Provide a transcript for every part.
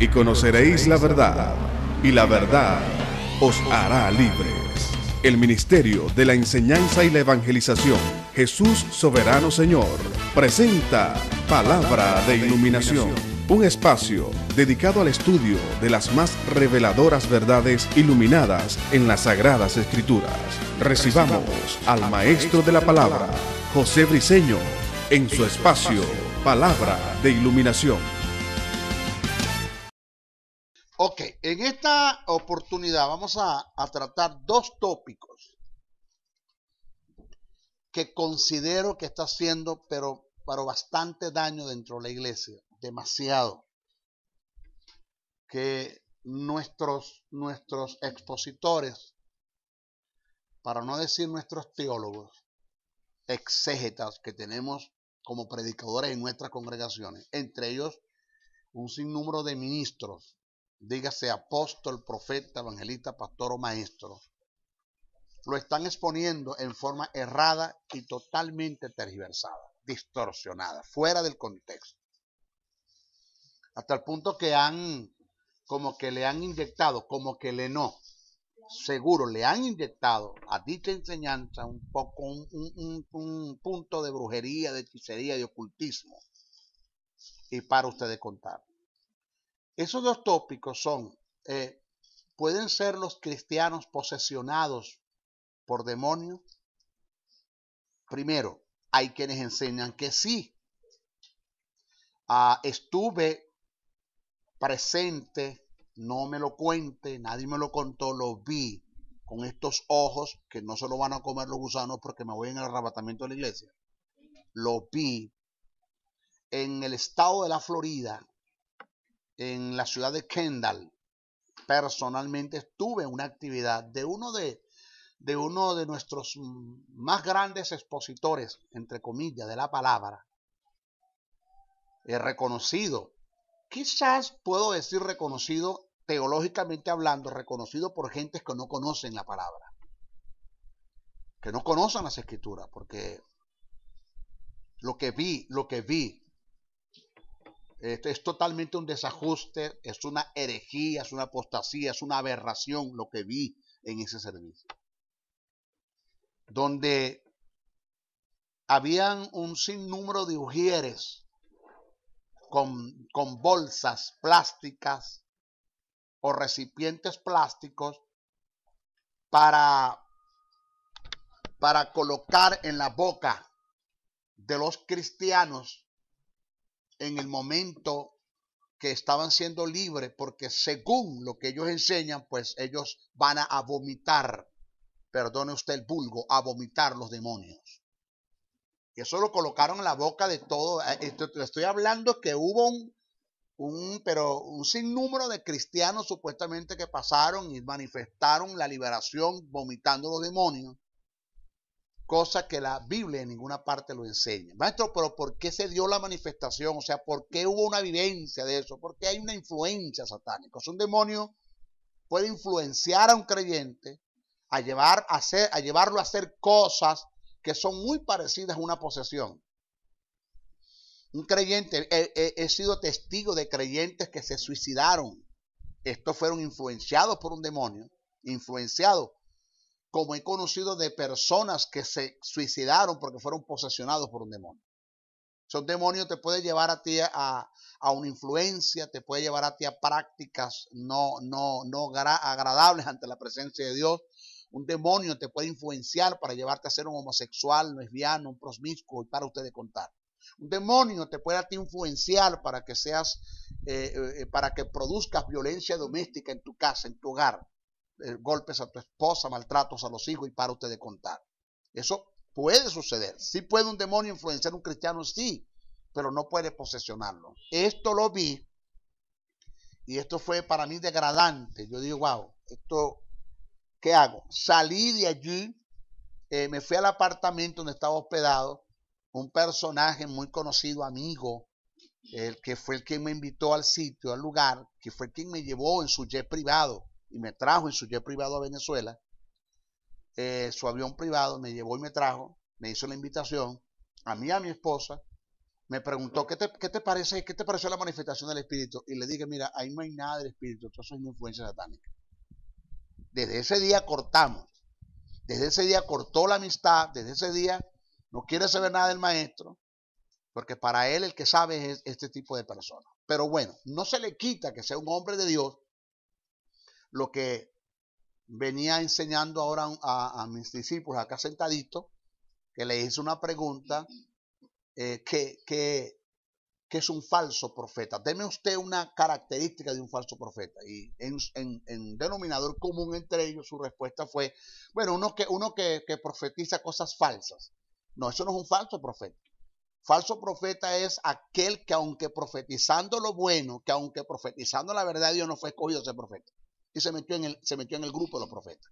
y conoceréis la verdad, y la verdad os hará libres. El Ministerio de la Enseñanza y la Evangelización, Jesús Soberano Señor, presenta Palabra de Iluminación, un espacio dedicado al estudio de las más reveladoras verdades iluminadas en las Sagradas Escrituras. Recibamos al Maestro de la Palabra, José Briceño, en su espacio Palabra de Iluminación. Ok, en esta oportunidad vamos a, tratar dos tópicos que considero que está haciendo, pero, para bastante daño dentro de la iglesia, demasiado. Que nuestros, nuestros expositores, para no decir nuestros teólogos, exégetas que tenemos como predicadores en nuestras congregaciones, entre ellos un sinnúmero de ministros dígase apóstol, profeta, evangelista, pastor o maestro, lo están exponiendo en forma errada y totalmente tergiversada, distorsionada, fuera del contexto. Hasta el punto que han, como que le han inyectado, como que le no, seguro le han inyectado a dicha enseñanza un poco, un, punto de brujería, de hechicería, de ocultismo. Y para ustedes contar. Esos dos tópicos son, eh, ¿pueden ser los cristianos posesionados por demonios? Primero, hay quienes enseñan que sí. Ah, estuve presente, no me lo cuente, nadie me lo contó, lo vi con estos ojos que no se lo van a comer los gusanos porque me voy en el arrebatamiento de la iglesia. Lo vi en el estado de la Florida, en la ciudad de Kendall. Personalmente estuve en una actividad de uno de, de uno de nuestros más grandes expositores, entre comillas, de la palabra. He reconocido. Quizás puedo decir reconocido teológicamente hablando, reconocido por gentes que no conocen la palabra, que no conocen las escrituras, porque lo que vi, lo que vi es totalmente un desajuste, es una herejía, es una apostasía, es una aberración lo que vi en ese servicio. Donde habían un sinnúmero de ujieres con, bolsas plásticas o recipientes plásticos para, para colocar en la boca de los cristianos en el momento que estaban siendo libres, porque según lo que ellos enseñan, pues ellos van a vomitar, perdone usted el vulgo, a vomitar los demonios. Y eso lo colocaron en la boca de todo. Eh, estoy hablando que hubo un, un, pero un sinnúmero de cristianos supuestamente que pasaron y manifestaron la liberación vomitando los demonios cosa que la Biblia en ninguna parte lo enseña. Maestro, pero ¿por qué se dio la manifestación? O sea, ¿por qué hubo una evidencia de eso? ¿Por qué hay una influencia satánica? un demonio puede influenciar a un creyente a, llevar, a, hacer, a llevarlo a hacer cosas que son muy parecidas a una posesión. Un creyente, he, he sido testigo de creyentes que se suicidaron. Estos fueron influenciados por un demonio, influenciados como he conocido de personas que se suicidaron porque fueron posesionados por un demonio. un demonio te puede llevar a ti a, una influencia, te puede llevar a ti a prácticas no, no, no agradables ante la presencia de Dios. Un demonio te puede influenciar para llevarte a ser un homosexual, un lesbiano, un promiscuo y para ustedes contar. Un demonio te puede a ti influenciar para que seas, eh, eh, eh, para que produzcas violencia doméstica en tu casa, en tu hogar. Eh, golpes a tu esposa, maltratos a los hijos y para usted de contar. Eso puede suceder. Sí puede un demonio influenciar a un cristiano, sí, pero no puede posesionarlo. Esto lo vi y esto fue para mí degradante. Yo digo, wow, esto, ¿qué hago? Salí de allí, eh, me fui al apartamento donde estaba hospedado un personaje muy conocido, amigo, el que fue el que me invitó al sitio, al lugar, que fue quien me llevó en su jet privado y me trajo en su jet privado a Venezuela. Eh, su avión privado me llevó y me trajo, me hizo la invitación a mí, a mi esposa, me preguntó, ¿qué te, qué te parece, qué te pareció la manifestación del espíritu? Y le dije, mira, ahí no hay nada del espíritu, todo eso es una influencia satánica. Desde ese día cortamos, desde ese día cortó la amistad, desde ese día no quiere saber nada del maestro, porque para él el que sabe es este tipo de persona Pero bueno, no se le quita que sea un hombre de Dios lo que venía enseñando ahora a, mis discípulos acá sentaditos, que le hice una pregunta eh, que, es un falso profeta. Deme usted una característica de un falso profeta. Y en, denominador común entre ellos su respuesta fue, bueno, uno, que, uno que, que profetiza cosas falsas. No, eso no es un falso profeta. Falso profeta es aquel que aunque profetizando lo bueno, que aunque profetizando la verdad, Dios no fue escogido a ser profeta y se metió en el, se metió en el grupo de los profetas.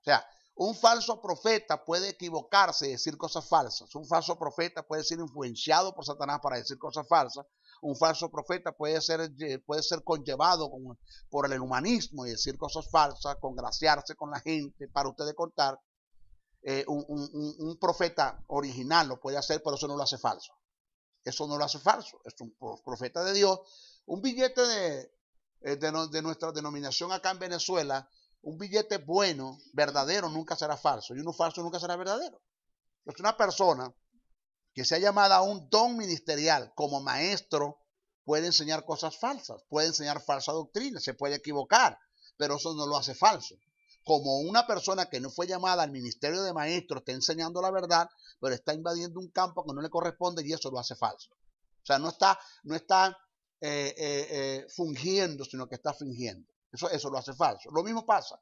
O sea, un falso profeta puede equivocarse y decir cosas falsas. Un falso profeta puede ser influenciado por Satanás para decir cosas falsas. Un falso profeta puede ser, eh, puede ser conllevado por el humanismo y decir cosas falsas, congraciarse con la gente para ustedes contar. Eh, un, profeta original lo puede hacer, pero eso no lo hace falso. Eso no lo hace falso. Es un profeta de Dios. Un billete de, eh, de, nuestra denominación acá en Venezuela, un billete bueno, verdadero, nunca será falso. Y uno falso nunca será verdadero. Entonces, una persona que sea llamada a un don ministerial como maestro puede enseñar cosas falsas, puede enseñar falsa doctrina, se puede equivocar, pero eso no lo hace falso. Como una persona que no fue llamada al ministerio de maestro está enseñando la verdad, pero está invadiendo un campo que no le corresponde y eso lo hace falso. O sea, no está, no está eh, eh, eh, fungiendo, sino que está fingiendo. Eso, eso lo hace falso. Lo mismo pasa.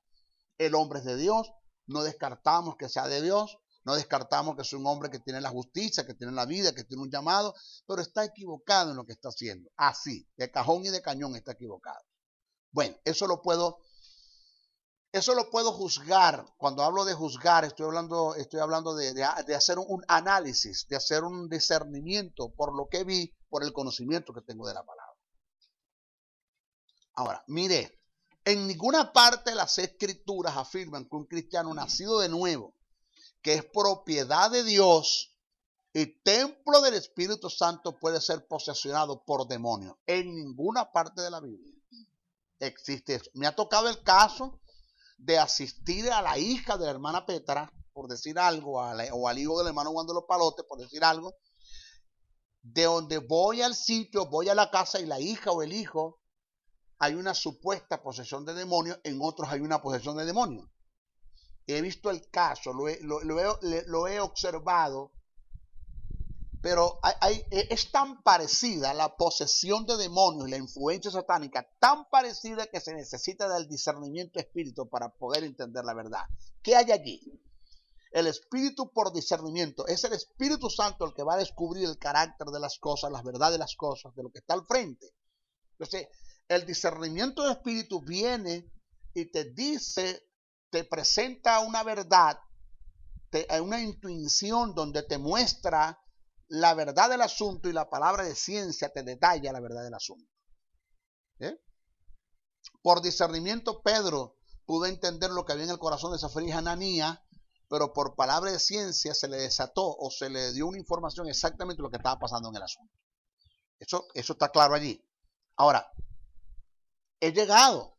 El hombre es de Dios, no descartamos que sea de Dios, no descartamos que es un hombre que tiene la justicia, que tiene la vida, que tiene un llamado, pero está equivocado en lo que está haciendo. Así, de cajón y de cañón está equivocado. Bueno, eso lo puedo eso lo puedo juzgar. Cuando hablo de juzgar, estoy hablando, estoy hablando de, hacer un, análisis, de hacer un discernimiento por lo que vi, por el conocimiento que tengo de la palabra. Ahora, mire, en ninguna parte las escrituras afirman que un cristiano nacido de nuevo, que es propiedad de Dios, y templo del Espíritu Santo puede ser posesionado por demonios. En ninguna parte de la Biblia existe eso. Me ha tocado el caso de asistir a la hija de la hermana Petra, por decir algo, o al hijo del hermano Juan de los Palotes, por decir algo, de donde voy al sitio, voy a la casa y la hija o el hijo, hay una supuesta posesión de demonios, en otros hay una posesión de demonios. He visto el caso, lo he observado pero e, es tan parecida la posesión de demonios y la influencia satánica, tan parecida que se necesita del discernimiento espíritu para poder entender la verdad. ¿Qué hay allí? El espíritu por discernimiento. Es el Espíritu Santo el que va a descubrir el carácter de las cosas, las verdades de las cosas, de lo que está al frente. Entonces, el discernimiento de espíritu viene y te dice, te presenta una verdad, te, una intuición donde te muestra la verdad del asunto y la palabra de ciencia te detalla la verdad del asunto. ¿Eh? Por discernimiento Pedro pudo entender lo que había en el corazón de esa feliz Ananía pero por palabra de ciencia se le desató o se le dio una información exactamente lo que estaba pasando en el asunto. Eso, eso está claro allí. Ahora, he llegado,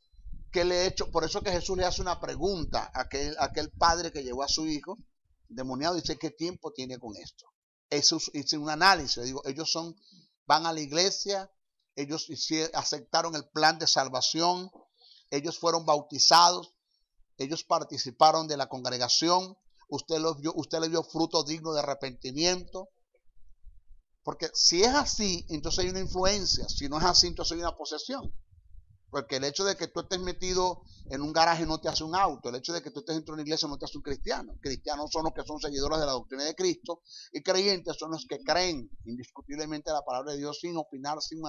que le he hecho, por eso que Jesús le hace una pregunta a aquel, aquel padre que llevó a su hijo demoniado, dice, ¿qué tiempo tiene con esto? Hice un análisis. Digo, ellos son, van a la iglesia, ellos aceptaron el plan de salvación, ellos fueron bautizados, ellos participaron de la congregación, usted, los vio, usted le dio fruto digno de arrepentimiento. Porque si es así, entonces hay una influencia, si no es así, entonces hay una posesión. Porque el hecho de que tú estés metido en un garaje no te hace un auto, el hecho de que tú estés dentro de una iglesia no te hace un cristiano. Cristianos son los que son seguidores de la doctrina de Cristo y creyentes son los que creen indiscutiblemente la palabra de Dios sin opinar, sin,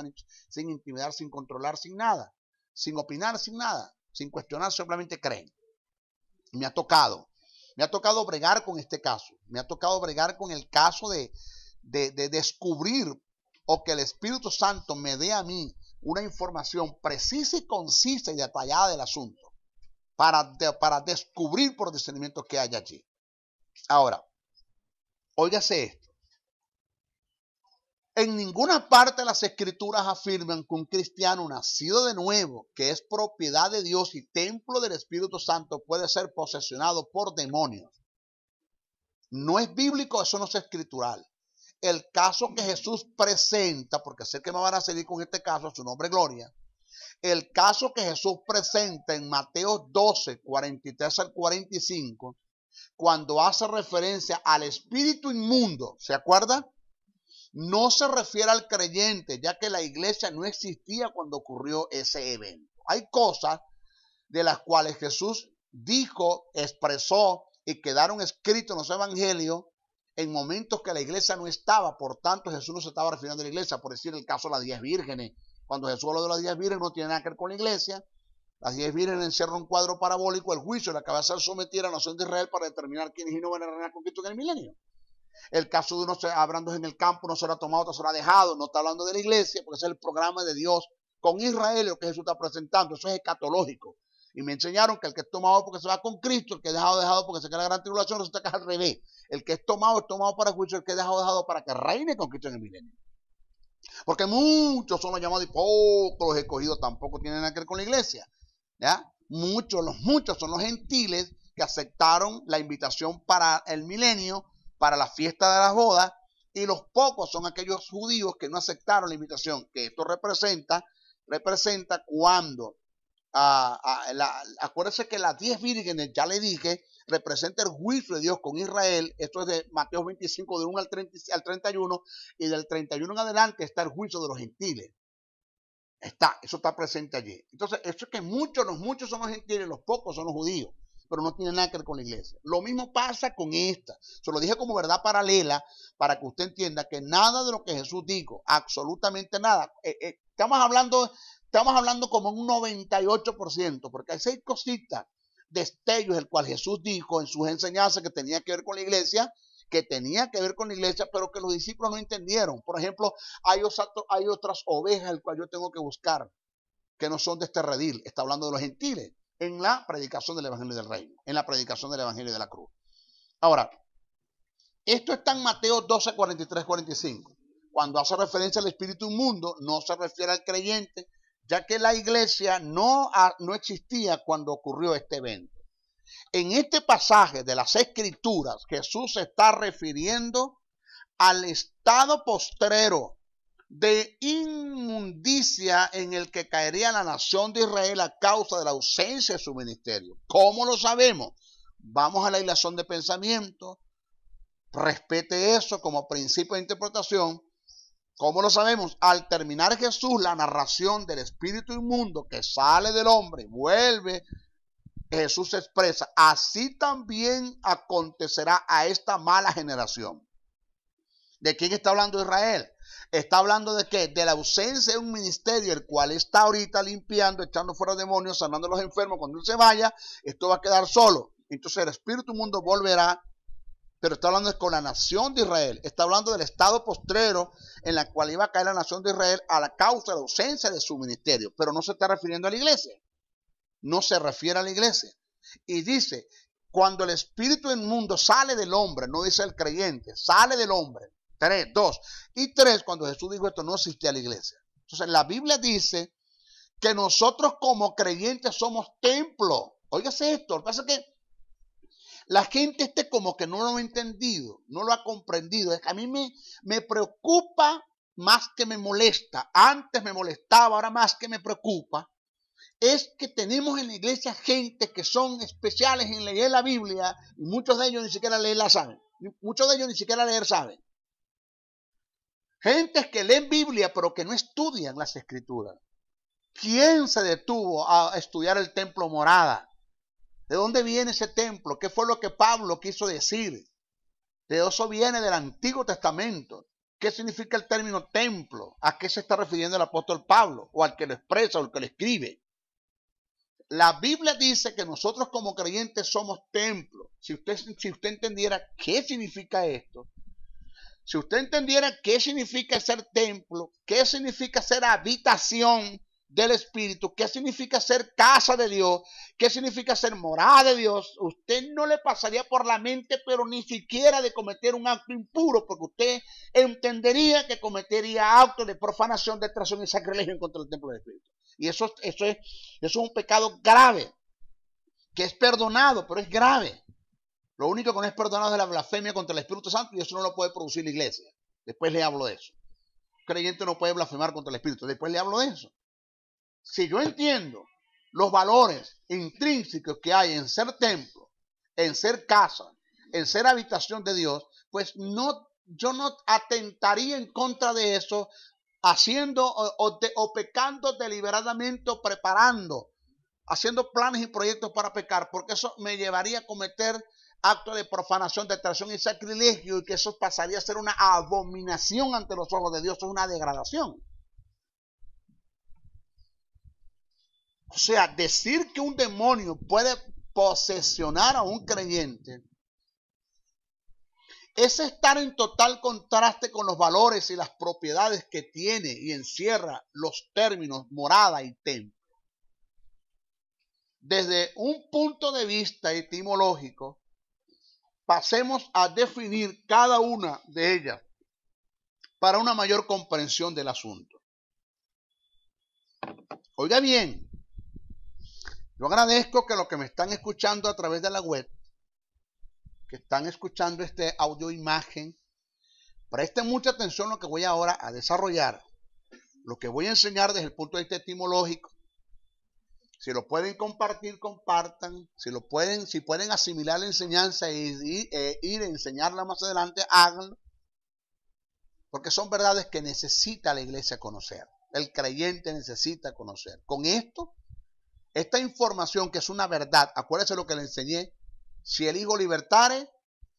sin intimidar, sin controlar, sin nada, sin opinar, sin nada, sin cuestionar, simplemente creen. me ha tocado, me ha tocado bregar con este caso, me ha tocado bregar con el caso de, de descubrir o que el Espíritu Santo me dé a mí una información precisa y concisa y detallada del asunto para, para descubrir por discernimiento que hay allí. Ahora, óigase esto. En ninguna parte de las escrituras afirman que un cristiano nacido de nuevo, que es propiedad de Dios y templo del Espíritu Santo, puede ser posesionado por demonios. No es bíblico, eso no es escritural el caso que Jesús presenta, porque sé que me van a seguir con este caso, su nombre Gloria, el caso que Jesús presenta en Mateo 12, 43 al 45, cuando hace referencia al espíritu inmundo, ¿se acuerda? No se refiere al creyente, ya que la iglesia no existía cuando ocurrió ese evento. Hay cosas de las cuales Jesús dijo, expresó y quedaron escritos en los evangelios en momentos que la iglesia no estaba, por tanto Jesús no se estaba refiriendo a la iglesia, por decir el caso de las diez vírgenes. Cuando Jesús habló de las diez vírgenes no tiene nada que ver con la iglesia. Las diez vírgenes encierran un cuadro parabólico, el juicio, la cabeza de sometida a la nación de Israel para determinar quiénes y no van a reinar con Cristo en el milenio. El caso de unos hablando en el campo, no será tomado, otro será dejado, no está hablando de la iglesia, porque es el programa de Dios con Israel, lo que Jesús está presentando, eso es escatológico. Y me enseñaron que el que es tomado porque se va con Cristo, el que es dejado, dejado porque se queda la gran tribulación, resulta que es al revés. El que es tomado es tomado para juicio, el que es dejado, dejado para que reine con Cristo en el milenio. Porque muchos son los llamados y pocos los escogidos tampoco tienen nada que ver con la iglesia. ¿ya? Muchos, los muchos son los gentiles que aceptaron la invitación para el milenio, para la fiesta de las bodas, y los pocos son aquellos judíos que no aceptaron la invitación, que esto representa, representa cuando a, acuérdense que las diez vírgenes, ya le dije, representa el juicio de Dios con Israel. Esto es de Mateo 25, de 1 al, al 31, y del 31 en adelante está el juicio de los gentiles. Está, eso está presente allí. Entonces, eso es que muchos, los muchos son los gentiles, los pocos son los judíos, pero no tiene nada que ver con la iglesia. Lo mismo pasa con esta. Se lo dije como verdad paralela para que usted entienda que nada de lo que Jesús dijo, absolutamente nada. Eh, eh, estamos hablando Estamos hablando como un 98%, porque hay seis cositas, destellos, el cual Jesús dijo en sus enseñanzas que tenía que ver con la iglesia, que tenía que ver con la iglesia, pero que los discípulos no entendieron. Por ejemplo, hay, hay otras ovejas, el cual yo tengo que buscar, que no son de este redil. Está hablando de los gentiles, en la predicación del Evangelio del Reino, en la predicación del Evangelio de la Cruz. Ahora, esto está en Mateo 12, 43, 45. Cuando hace referencia al espíritu inmundo, no se refiere al creyente, ya que la iglesia no, no existía cuando ocurrió este evento. En este pasaje de las Escrituras, Jesús se está refiriendo al estado postrero de inmundicia en el que caería la nación de Israel a causa de la ausencia de su ministerio. ¿Cómo lo sabemos? Vamos a la ilación de pensamiento, respete eso como principio de interpretación ¿Cómo lo sabemos? Al terminar Jesús la narración del espíritu inmundo que sale del hombre, vuelve, Jesús expresa, así también acontecerá a esta mala generación. ¿De quién está hablando Israel? Está hablando de qué? De la ausencia de un ministerio, el cual está ahorita limpiando, echando fuera demonios, sanando a los enfermos. Cuando él se vaya, esto va a quedar solo. Entonces el espíritu inmundo volverá pero está hablando con la nación de Israel. Está hablando del estado postrero en la cual iba a caer la nación de Israel a la causa de la ausencia de su ministerio. Pero no se está refiriendo a la iglesia. No se refiere a la iglesia. Y dice, cuando el espíritu del mundo sale del hombre, no dice el creyente, sale del hombre. Tres, dos. Y tres, cuando Jesús dijo esto, no a la iglesia. Entonces la Biblia dice que nosotros como creyentes somos templo. Óigase esto, lo que pasa es que la gente este como que no lo ha entendido, no lo ha comprendido. Es que a mí me, preocupa más que me molesta. Antes me molestaba, ahora más que me preocupa. Es que tenemos en la iglesia gente que son especiales en leer la Biblia y muchos de ellos ni siquiera la saben. Muchos de ellos ni siquiera leer saben. Gentes que leen Biblia pero que no estudian las escrituras. ¿Quién se detuvo a estudiar el templo morada? ¿De dónde viene ese templo? ¿Qué fue lo que Pablo quiso decir? De eso viene del Antiguo Testamento. ¿Qué significa el término templo? ¿A qué se está refiriendo el apóstol Pablo? ¿O al que lo expresa o al que lo escribe? La Biblia dice que nosotros como creyentes somos templo. Si usted, si usted entendiera qué significa esto, si usted entendiera qué significa ser templo, qué significa ser habitación, del Espíritu, qué significa ser casa de Dios, qué significa ser morada de Dios, usted no le pasaría por la mente, pero ni siquiera de cometer un acto impuro, porque usted entendería que cometería actos de profanación, de traición y sacrilegio contra el templo del Espíritu. Y eso, es, eso es un pecado grave, que es perdonado, pero es grave. Lo único que no es perdonado es la blasfemia contra el Espíritu Santo y eso no lo puede producir la iglesia. Después le hablo de eso. Un creyente no puede blasfemar contra el Espíritu. Después le hablo de eso si yo entiendo los valores intrínsecos que hay en ser templo, en ser casa, en ser habitación de Dios, pues no, yo no atentaría en contra de eso haciendo o, pecando deliberadamente, o preparando, haciendo planes y proyectos para pecar, porque eso me llevaría a cometer actos de profanación, de traición y sacrilegio, y que eso pasaría a ser una abominación ante los ojos de Dios, es una degradación. O sea, decir que un demonio puede posesionar a un creyente es estar en total contraste con los valores y las propiedades que tiene y encierra los términos morada y templo. Desde un punto de vista etimológico, pasemos a definir cada una de ellas para una mayor comprensión del asunto. Oiga bien, yo agradezco que los que me están escuchando a través de la web, que están escuchando este audio imagen, presten mucha atención a lo que voy ahora a desarrollar, lo que voy a enseñar desde el punto de vista etimológico. Si lo pueden compartir, compartan. Si lo pueden, si pueden asimilar la enseñanza e, ir, ir a enseñarla más adelante, háganlo. Porque son verdades que necesita la iglesia conocer. El creyente necesita conocer. Con esto esta información que es una verdad, acuérdese lo que le enseñé, si el Hijo libertare,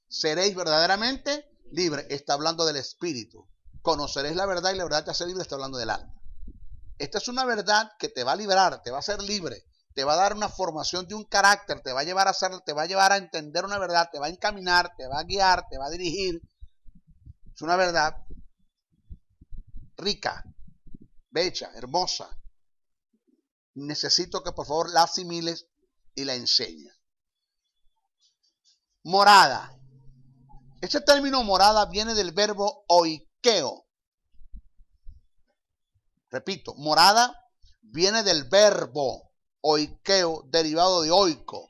seréis verdaderamente libre. Está hablando del Espíritu. Conoceréis la verdad y la verdad te hace libre, está hablando del alma. Esta es una verdad que te va a liberar, te va a hacer libre, te va a dar una formación de un carácter, te va a llevar a te va a llevar a entender una verdad, te va a encaminar, te va a guiar, te va a dirigir. Es una verdad rica, bella, hermosa, necesito que por favor la asimiles y la enseñes. Morada. Este término morada viene del verbo oikeo. Repito, morada viene del verbo oikeo, derivado de oiko,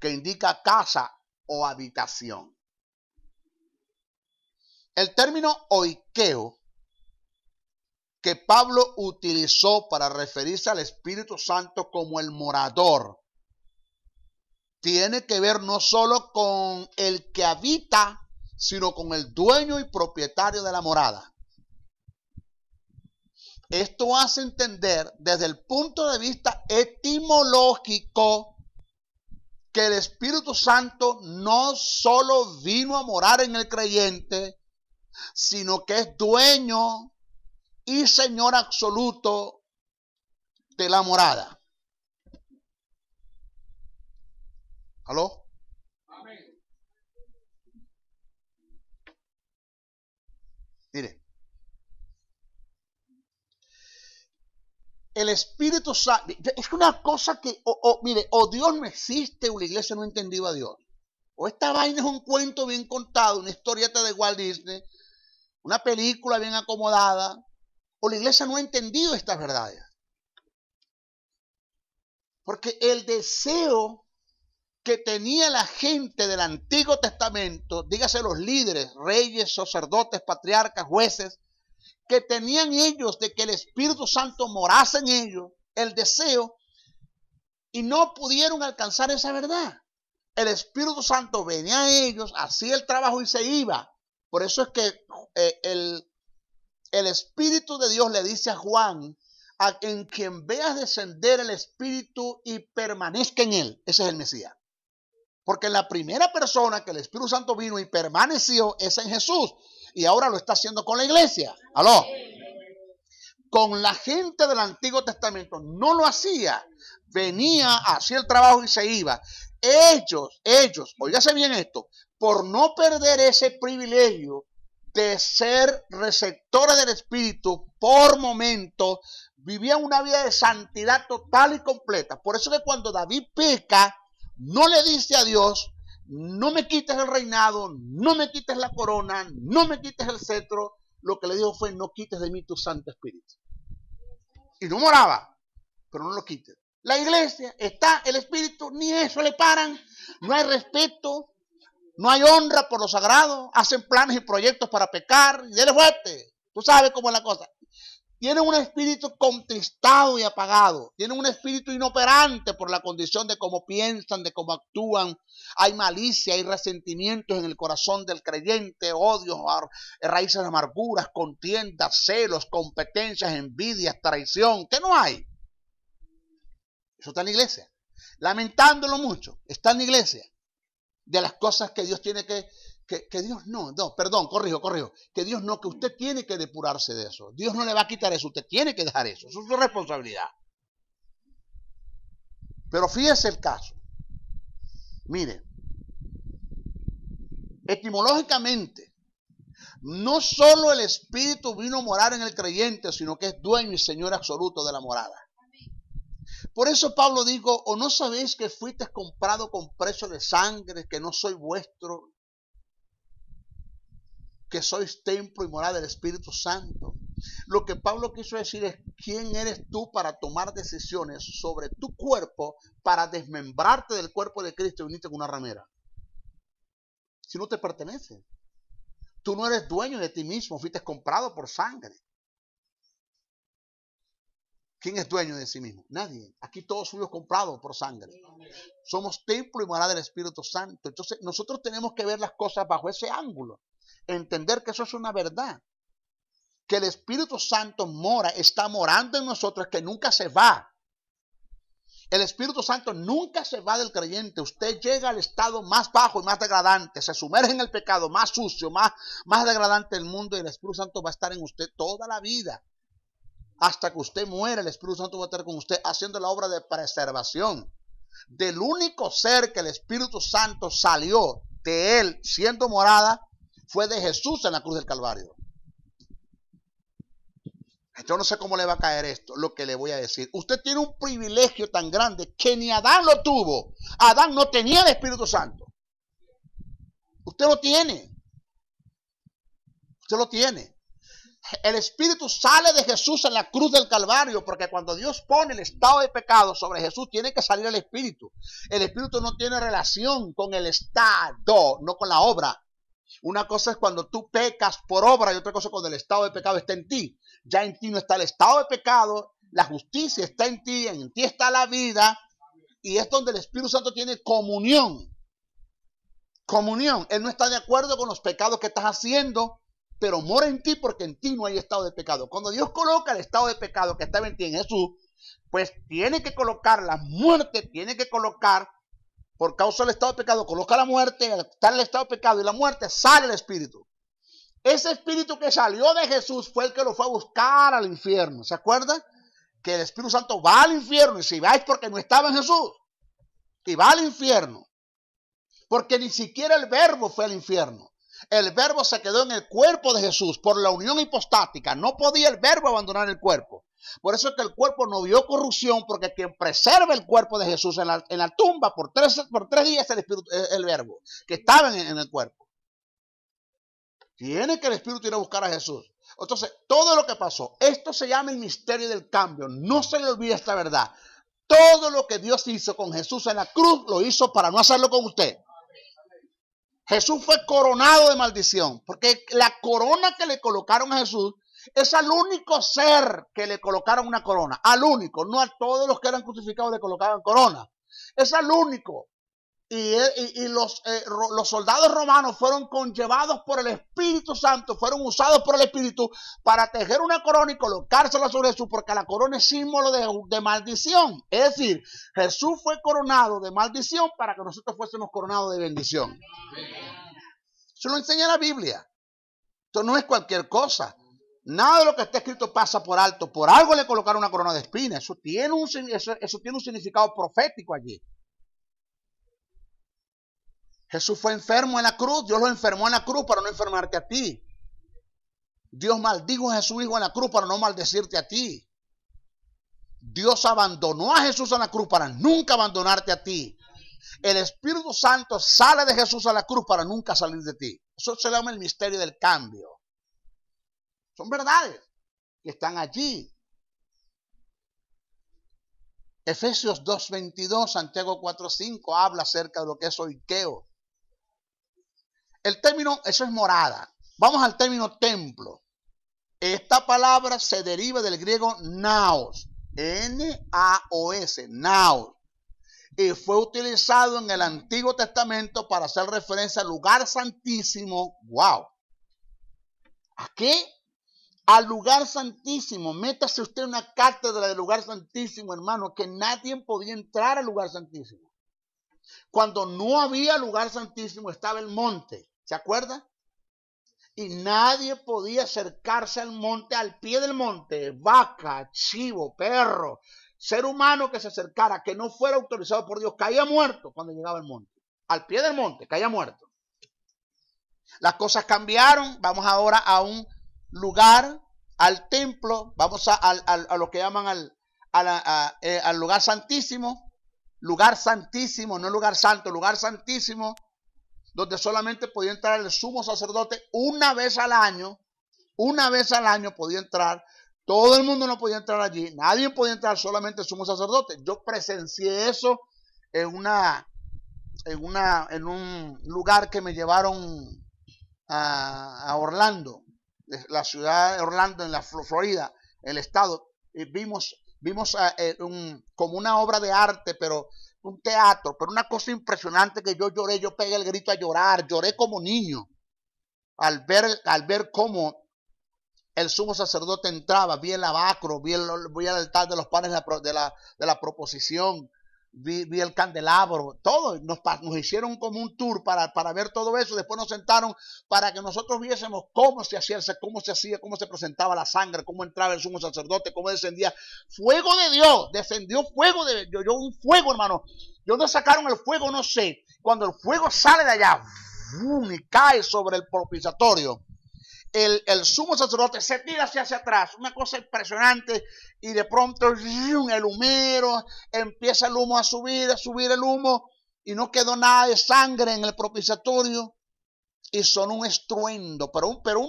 que indica casa o habitación. El término oikeo que Pablo utilizó para referirse al Espíritu Santo como el morador tiene que ver no solo con el que habita, sino con el dueño y propietario de la morada. Esto hace entender desde el punto de vista etimológico que el Espíritu Santo no solo vino a morar en el creyente, sino que es dueño y Señor absoluto de la morada. ¿Aló? Amén. Mire. El Espíritu Santo. Es una cosa que, o, mire, o Dios no existe o la iglesia no entendió a Dios. O esta vaina es un cuento bien contado, una historieta de Walt Disney, una película bien acomodada, o la iglesia no ha entendido estas verdades. Porque el deseo que tenía la gente del Antiguo Testamento, dígase los líderes, reyes, sacerdotes, patriarcas, jueces, que tenían ellos de que el Espíritu Santo morase en ellos, el deseo, y no pudieron alcanzar esa verdad. El Espíritu Santo venía a ellos, hacía el trabajo y se iba. Por eso es que eh, el el Espíritu de Dios le dice a Juan, a en quien veas descender el Espíritu y permanezca en él. Ese es el Mesías. Porque la primera persona que el Espíritu Santo vino y permaneció es en Jesús. Y ahora lo está haciendo con la iglesia. Aló. Con la gente del Antiguo Testamento no lo hacía. Venía, hacía el trabajo y se iba. Ellos, ellos, oígase bien esto, por no perder ese privilegio, de ser receptores del Espíritu por momento, vivía una vida de santidad total y completa. Por eso que cuando David peca, no le dice a Dios, no me quites el reinado, no me quites la corona, no me quites el cetro. Lo que le dijo fue, no quites de mí tu Santo Espíritu. Y no moraba, pero no lo quites. La iglesia está, el Espíritu, ni eso le paran. No hay respeto, no hay honra por lo sagrado. Hacen planes y proyectos para pecar. Y eres fuerte. Tú sabes cómo es la cosa. Tienen un espíritu contristado y apagado. Tienen un espíritu inoperante por la condición de cómo piensan, de cómo actúan. Hay malicia, hay resentimientos en el corazón del creyente, odio, raíces de amarguras, contiendas, celos, competencias, envidias, traición. ¿Qué no hay? Eso está en la iglesia. Lamentándolo mucho, está en la iglesia de las cosas que Dios tiene que, que, Dios no, no, perdón, corrijo, corrijo, que Dios no, que usted tiene que depurarse de eso. Dios no le va a quitar eso, usted tiene que dejar eso, eso es su responsabilidad. Pero fíjese el caso. Mire, etimológicamente, no solo el Espíritu vino a morar en el creyente, sino que es dueño y Señor absoluto de la morada. Por eso Pablo dijo, ¿o no sabéis que fuiste comprado con precio de sangre, que no soy vuestro, que sois templo y morada del Espíritu Santo? Lo que Pablo quiso decir es, ¿quién eres tú para tomar decisiones sobre tu cuerpo, para desmembrarte del cuerpo de Cristo y unirte con una ramera? Si no te pertenece. Tú no eres dueño de ti mismo, fuiste comprado por sangre. ¿Quién es dueño de sí mismo? Nadie. Aquí todos fuimos comprados por sangre. Somos templo y morada del Espíritu Santo. Entonces nosotros tenemos que ver las cosas bajo ese ángulo. Entender que eso es una verdad. Que el Espíritu Santo mora, está morando en nosotros, que nunca se va. El Espíritu Santo nunca se va del creyente. Usted llega al estado más bajo y más degradante. Se sumerge en el pecado más sucio, más, más degradante del mundo. Y el Espíritu Santo va a estar en usted toda la vida. Hasta que usted muera, el Espíritu Santo va a estar con usted haciendo la obra de preservación. Del único ser que el Espíritu Santo salió de él siendo morada fue de Jesús en la cruz del Calvario. Yo no sé cómo le va a caer esto, lo que le voy a decir. Usted tiene un privilegio tan grande que ni Adán lo tuvo. Adán no tenía el Espíritu Santo. Usted lo tiene. Usted lo tiene. El Espíritu sale de Jesús en la cruz del Calvario, porque cuando Dios pone el estado de pecado sobre Jesús, tiene que salir el Espíritu. El Espíritu no tiene relación con el estado, no con la obra. Una cosa es cuando tú pecas por obra y otra cosa cuando el estado de pecado está en ti. Ya en ti no está el estado de pecado, la justicia está en ti, en ti está la vida y es donde el Espíritu Santo tiene comunión. Comunión. Él no está de acuerdo con los pecados que estás haciendo pero mora en ti porque en ti no hay estado de pecado. Cuando Dios coloca el estado de pecado que estaba en ti en Jesús, pues tiene que colocar la muerte, tiene que colocar, por causa del estado de pecado, coloca la muerte, está el estado de pecado y la muerte, sale el espíritu. Ese espíritu que salió de Jesús fue el que lo fue a buscar al infierno. ¿Se acuerda? Que el Espíritu Santo va al infierno y si va es porque no estaba en Jesús. Y va al infierno. Porque ni siquiera el verbo fue al infierno. El verbo se quedó en el cuerpo de Jesús por la unión hipostática. No podía el verbo abandonar el cuerpo. Por eso es que el cuerpo no vio corrupción, porque quien preserva el cuerpo de Jesús en la, tumba por tres, por días es el, espíritu, el verbo que estaba en, en el cuerpo. Tiene que el espíritu ir a buscar a Jesús. Entonces, todo lo que pasó, esto se llama el misterio del cambio. No se le olvide esta verdad. Todo lo que Dios hizo con Jesús en la cruz lo hizo para no hacerlo con usted. Jesús fue coronado de maldición, porque la corona que le colocaron a Jesús es al único ser que le colocaron una corona, al único, no a todos los que eran crucificados le colocaban corona, es al único y, los, eh, los soldados romanos fueron conllevados por el Espíritu Santo, fueron usados por el Espíritu para tejer una corona y colocársela sobre Jesús, porque la corona es símbolo de, maldición. Es decir, Jesús fue coronado de maldición para que nosotros fuésemos coronados de bendición. Eso lo enseña la Biblia. Esto no es cualquier cosa. Nada de lo que está escrito pasa por alto. Por algo le colocaron una corona de espinas. Eso tiene un, eso tiene un significado profético allí. Jesús fue enfermo en la cruz, Dios lo enfermó en la cruz para no enfermarte a ti. Dios maldijo a Jesús hijo en la cruz para no maldecirte a ti. Dios abandonó a Jesús en la cruz para nunca abandonarte a ti. El Espíritu Santo sale de Jesús a la cruz para nunca salir de ti. Eso se llama el misterio del cambio. Son verdades que están allí. Efesios 2.22, Santiago 4.5 habla acerca de lo que es oikeo. El término, eso es morada. Vamos al término templo. Esta palabra se deriva del griego naos, N-A-O-S, naos, y fue utilizado en el Antiguo Testamento para hacer referencia al lugar santísimo. ¡Wow! ¿A qué? Al lugar santísimo. Métase usted en una cátedra del lugar santísimo, hermano, que nadie podía entrar al lugar santísimo. Cuando no había lugar santísimo estaba el monte. ¿Se acuerda? Y nadie podía acercarse al monte, al pie del monte, vaca, chivo, perro, ser humano que se acercara, que no fuera autorizado por Dios, caía muerto cuando llegaba al monte. Al pie del monte, caía muerto. Las cosas cambiaron. Vamos ahora a un lugar, al templo, vamos a, lo que llaman al eh, lugar santísimo lugar santísimo, no lugar santo, lugar santísimo, donde solamente podía entrar el sumo sacerdote una vez al año, una vez al año podía entrar, todo el mundo no podía entrar allí, nadie podía entrar, solamente el sumo sacerdote. Yo presencié eso en una, en una, en un lugar que me llevaron a, a Orlando, la ciudad de Orlando en la Florida, el estado, y vimos vimos ah, eh, como una obra de arte, pero un teatro, pero una cosa impresionante que yo lloré, yo pegué el grito a llorar, lloré como niño al ver, al ver cómo el sumo sacerdote entraba, vi el abacro, vi el, altar de los panes de la, de la, de la proposición, vi, el candelabro, todo. Nos, nos hicieron como un tour para, ver todo eso. Después nos sentaron para que nosotros viésemos cómo se hacía, cómo se hacía, cómo se presentaba la sangre, cómo entraba el sumo sacerdote, cómo descendía. Fuego de Dios, descendió fuego de yo, un fuego, hermano. Yo no sacaron el fuego, no sé. Cuando el fuego sale de allá, y cae sobre el propiciatorio el, el, sumo sacerdote se tira hacia, atrás, una cosa impresionante, y de pronto el humero, empieza el humo a subir, a subir el humo, y no quedó nada de sangre en el propiciatorio, y son un estruendo, pero, un, pero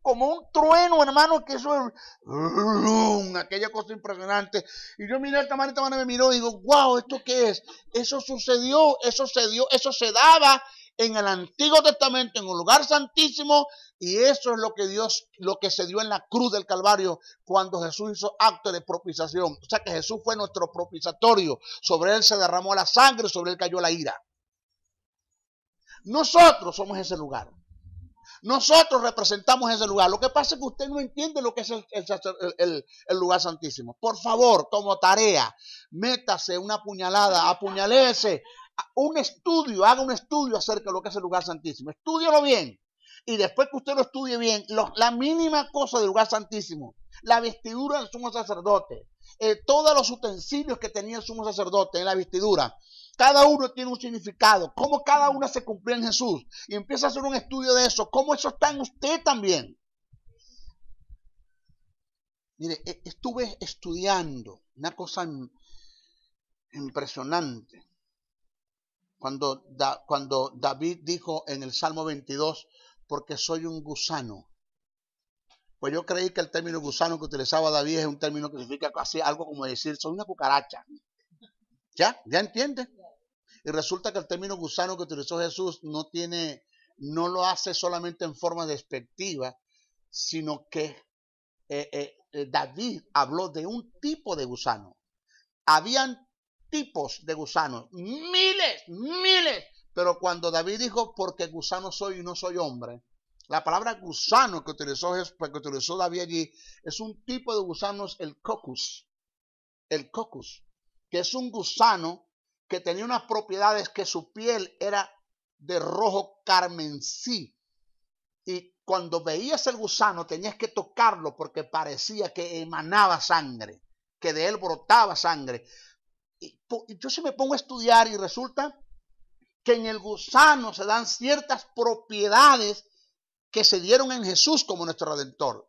como un trueno, hermano, que eso es aquella cosa impresionante. Y yo miré a esta mano, me miró y digo, wow, ¿esto qué es? Eso sucedió, eso sucedió eso se daba en el Antiguo Testamento, en un lugar santísimo, y eso es lo que Dios, lo que se dio en la cruz del Calvario cuando Jesús hizo acto de propiciación. O sea que Jesús fue nuestro propiciatorio. Sobre él se derramó la sangre, sobre él cayó la ira. Nosotros somos ese lugar. Nosotros representamos ese lugar. Lo que pasa es que usted no entiende lo que es el, lugar santísimo. Por favor, como tarea, métase una puñalada, apuñalese un estudio, haga un estudio acerca de lo que es el lugar santísimo. Estúdialo bien. Y después que usted lo estudie bien, la mínima cosa del lugar santísimo, la vestidura del sumo sacerdote, eh, todos los utensilios que tenía el sumo sacerdote en la vestidura, cada uno tiene un significado, cómo cada una se cumplía en Jesús. Y empieza a hacer un estudio de eso, cómo eso está en usted también. Mire, e-, estuve estudiando una cosa impresionante. Cuando, David dijo en el Salmo 22, porque soy un gusano. Pues yo creí que el término gusano que utilizaba David es un término que significa así, algo como decir, soy una cucaracha. ¿Ya? ¿Ya entiende? Y resulta que el término gusano que utilizó Jesús no tiene, no lo hace solamente en forma despectiva, sino que eh, eh, eh, David habló de un tipo de gusano. Habían tipos de gusanos, miles, miles. Pero cuando David dijo, porque gusano soy y no soy hombre, la palabra gusano que utilizó, que utilizó David allí es un tipo de gusanos, el cocus. El cocus, que es un gusano que tenía unas propiedades que su piel era de rojo carmencí. Y cuando veías el gusano tenías que tocarlo porque parecía que emanaba sangre, que de él brotaba sangre yo si me pongo a estudiar y resulta que en el gusano se dan ciertas propiedades que se dieron en Jesús como nuestro redentor.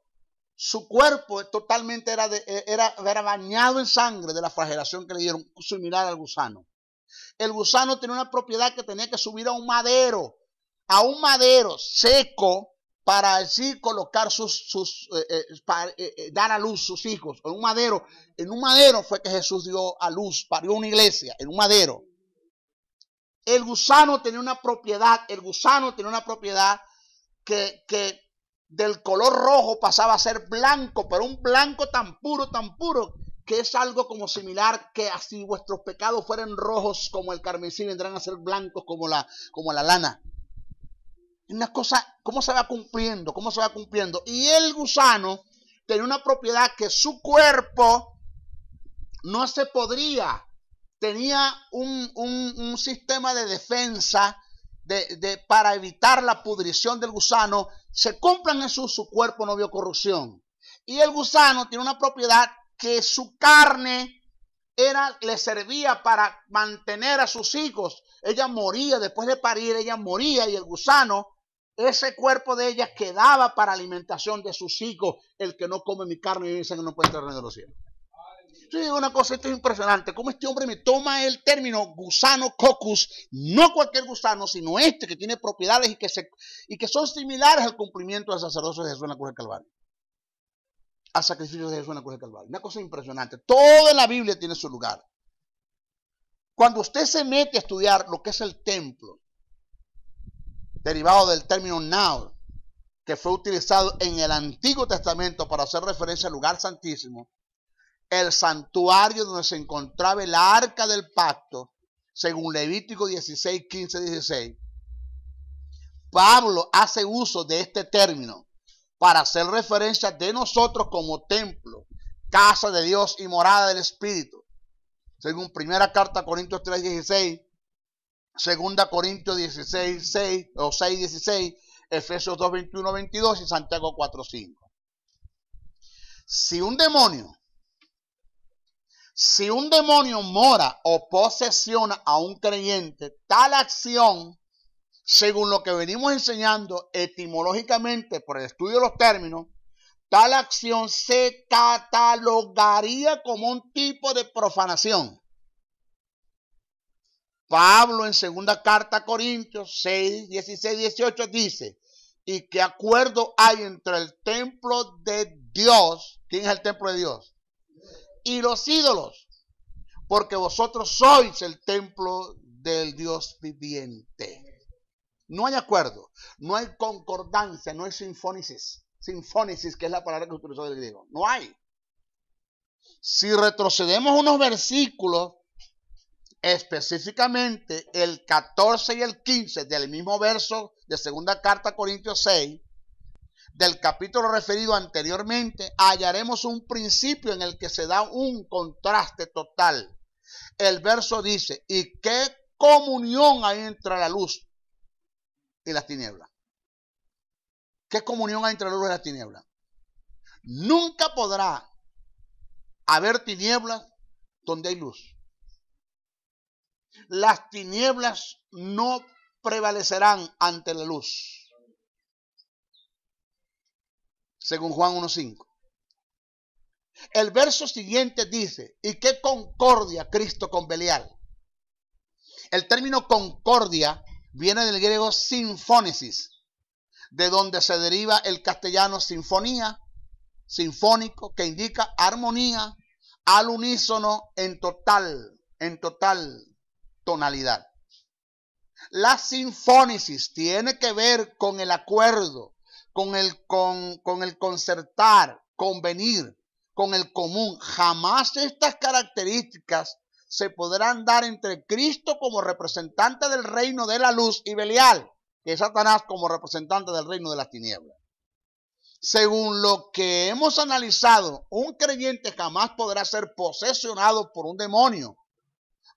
Su cuerpo totalmente e, era, bañado en sangre de la flagelación que le dieron, similar al gusano. El gusano tenía una propiedad que tenía que subir a un madero, a un madero seco, para así colocar sus, eh, eh, para, eh, dar a luz sus hijos. En un madero, en un madero fue que Jesús dio a luz, parió una iglesia, en un madero. El gusano tenía una propiedad, el gusano tenía una propiedad que, del color rojo pasaba a ser blanco, pero un blanco tan puro, tan puro, que es algo como similar que así vuestros pecados fueran rojos como el carmesí, vendrán a ser blancos como la, como la lana una cosa, cómo se va cumpliendo, cómo se va cumpliendo. Y el gusano tenía una propiedad que su cuerpo no se podría, tenía un, sistema de defensa de, para evitar la pudrición del gusano. Se cumplan en su cuerpo no vio corrupción. Y el gusano tiene una propiedad que su carne era, le servía para mantener a sus hijos. Ella moría, después de parir, ella moría y el gusano ese cuerpo de ella quedaba para alimentación de sus hijos. El que no come mi carne y dice que no puede entrar en los cielos. una cosa, esto es impresionante, Como este hombre me toma el término gusano cocus, no cualquier gusano, sino este que tiene propiedades y que, se, y que son similares al cumplimiento del sacerdocio de Jesús en la cruz del Calvario. Al sacrificio de Jesús en la cruz del Calvario. Una cosa impresionante. Toda la Biblia tiene su lugar. Cuando usted se mete a estudiar lo que es el templo, derivado del término now, que fue utilizado en el Antiguo Testamento para hacer referencia al lugar santísimo, el santuario donde se encontraba el arca del pacto, según Levítico 16, 15, 16. Pablo hace uso de este término para hacer referencia de nosotros como templo, casa de Dios y morada del Espíritu. Según primera carta Corintios 3, 16, Segunda Corintios 16, 6 o 6, 16, Efesios 2, 21, 22 y Santiago 4, 5. Si un demonio, si un demonio mora o posesiona a un creyente, tal acción, según lo que venimos enseñando etimológicamente por el estudio de los términos, tal acción se catalogaría como un tipo de profanación. Pablo en segunda carta a Corintios 6, 16, 18 dice, ¿y qué acuerdo hay entre el templo de Dios? ¿Quién es el templo de Dios? Y los ídolos, porque vosotros sois el templo del Dios viviente. No hay acuerdo, no hay concordancia, no hay sinfónisis. Sinfónisis, que es la palabra que utilizó el griego. No hay. Si retrocedemos unos versículos, específicamente el 14 y el 15 del mismo verso de segunda carta Corintios 6, del capítulo referido anteriormente, hallaremos un principio en el que se da un contraste total. El verso dice, ¿y qué comunión hay entre la luz y las tinieblas? ¿Qué comunión hay entre la luz y las tinieblas? Nunca podrá haber tinieblas donde hay luz las tinieblas no prevalecerán ante la luz. Según Juan 1.5. El verso siguiente dice, ¿y qué concordia Cristo con Belial? El término concordia viene del griego sinfónesis, de donde se deriva el castellano sinfonía, sinfónico, que indica armonía, al unísono, en total, en total tonalidad. La sinfónisis tiene que ver con el acuerdo, con el, con, con el concertar, convenir, con el común. Jamás estas características se podrán dar entre Cristo como representante del reino de la luz y Belial, que es Satanás como representante del reino de las tinieblas. Según lo que hemos analizado, un creyente jamás podrá ser posesionado por un demonio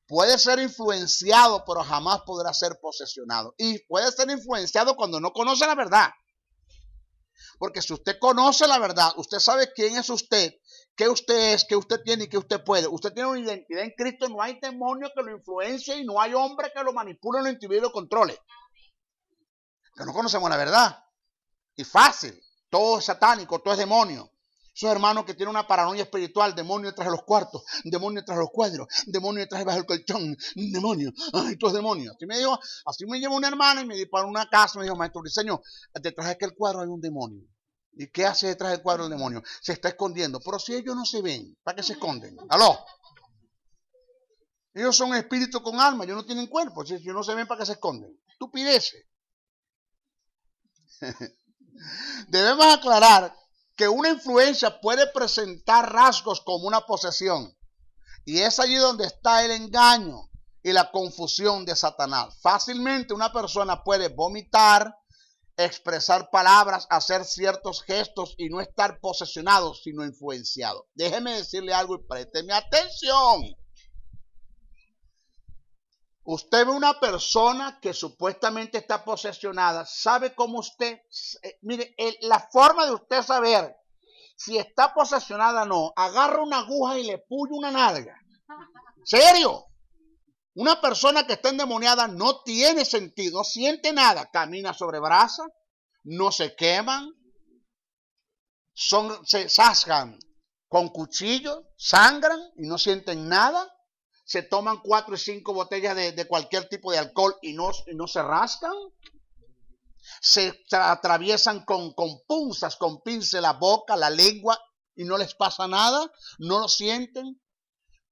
Puede ser influenciado, pero jamás podrá ser posesionado. Y puede ser influenciado cuando no conoce la verdad. Porque si usted conoce la verdad, usted sabe quién es usted, qué usted es, qué usted tiene y qué usted puede. Usted tiene una identidad en Cristo, no hay demonio que lo influencie y no hay hombre que lo manipule, lo intimide y lo controle. Que no conocemos la verdad. Y fácil, todo es satánico, todo es demonio. Esos hermanos que tienen una paranoia espiritual, demonio detrás de los cuartos, demonio detrás de los cuadros, demonio detrás bajo el colchón, demonio, ay, es demonio. Así me dijo, así me llevó una hermana y me disparó para una casa, me dijo, maestro diseño, detrás de aquel cuadro hay un demonio. ¿Y qué hace detrás del cuadro el demonio? Se está escondiendo. Pero si ellos no se ven, ¿para qué se esconden? ¡Aló! Ellos son espíritus con alma, ellos no tienen cuerpo. Si ellos no se ven, ¿para qué se esconden? Estupideces. Debemos aclarar que una influencia puede presentar rasgos como una posesión. Y es allí donde está el engaño y la confusión de Satanás. Fácilmente una persona puede vomitar, expresar palabras, hacer ciertos gestos y no estar posesionado, sino influenciado. Déjeme decirle algo y présteme atención. Usted ve una persona que supuestamente está posesionada, sabe cómo usted, eh, mire, la forma de usted saber si está posesionada o no, agarra una aguja y le puye una nalga. ¿Serio? Una persona que está endemoniada no tiene sentido, no siente nada, camina sobre brasa, no se queman, son, se sasgan con cuchillo, sangran y no sienten nada se toman cuatro y cinco botellas de, cualquier tipo de alcohol y no, no se rascan. Se atraviesan con, punzas, con pince la boca, la lengua y no les pasa nada, no lo sienten.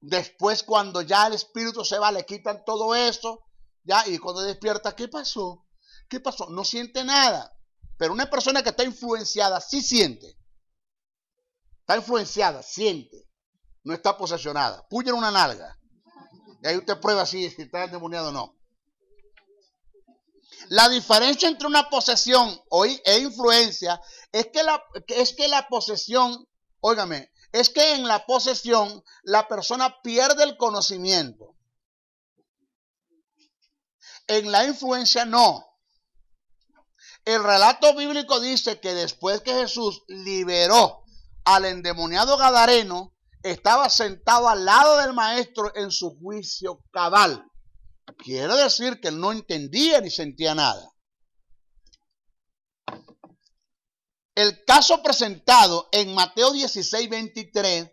Después cuando ya el espíritu se va, le quitan todo eso, ya, y cuando despierta, ¿qué pasó? ¿Qué pasó? No siente nada. Pero una persona que está influenciada sí siente. Está influenciada, siente. No está posesionada. en una nalga. Y ahí usted prueba si, está endemoniado o no. La diferencia entre una posesión e influencia es que la, es que la posesión, óigame, es que en la posesión la persona pierde el conocimiento. En la influencia no. El relato bíblico dice que después que Jesús liberó al endemoniado Gadareno, estaba sentado al lado del maestro en su juicio cabal. Quiere decir que él no entendía ni sentía nada. El caso presentado en Mateo 16, 23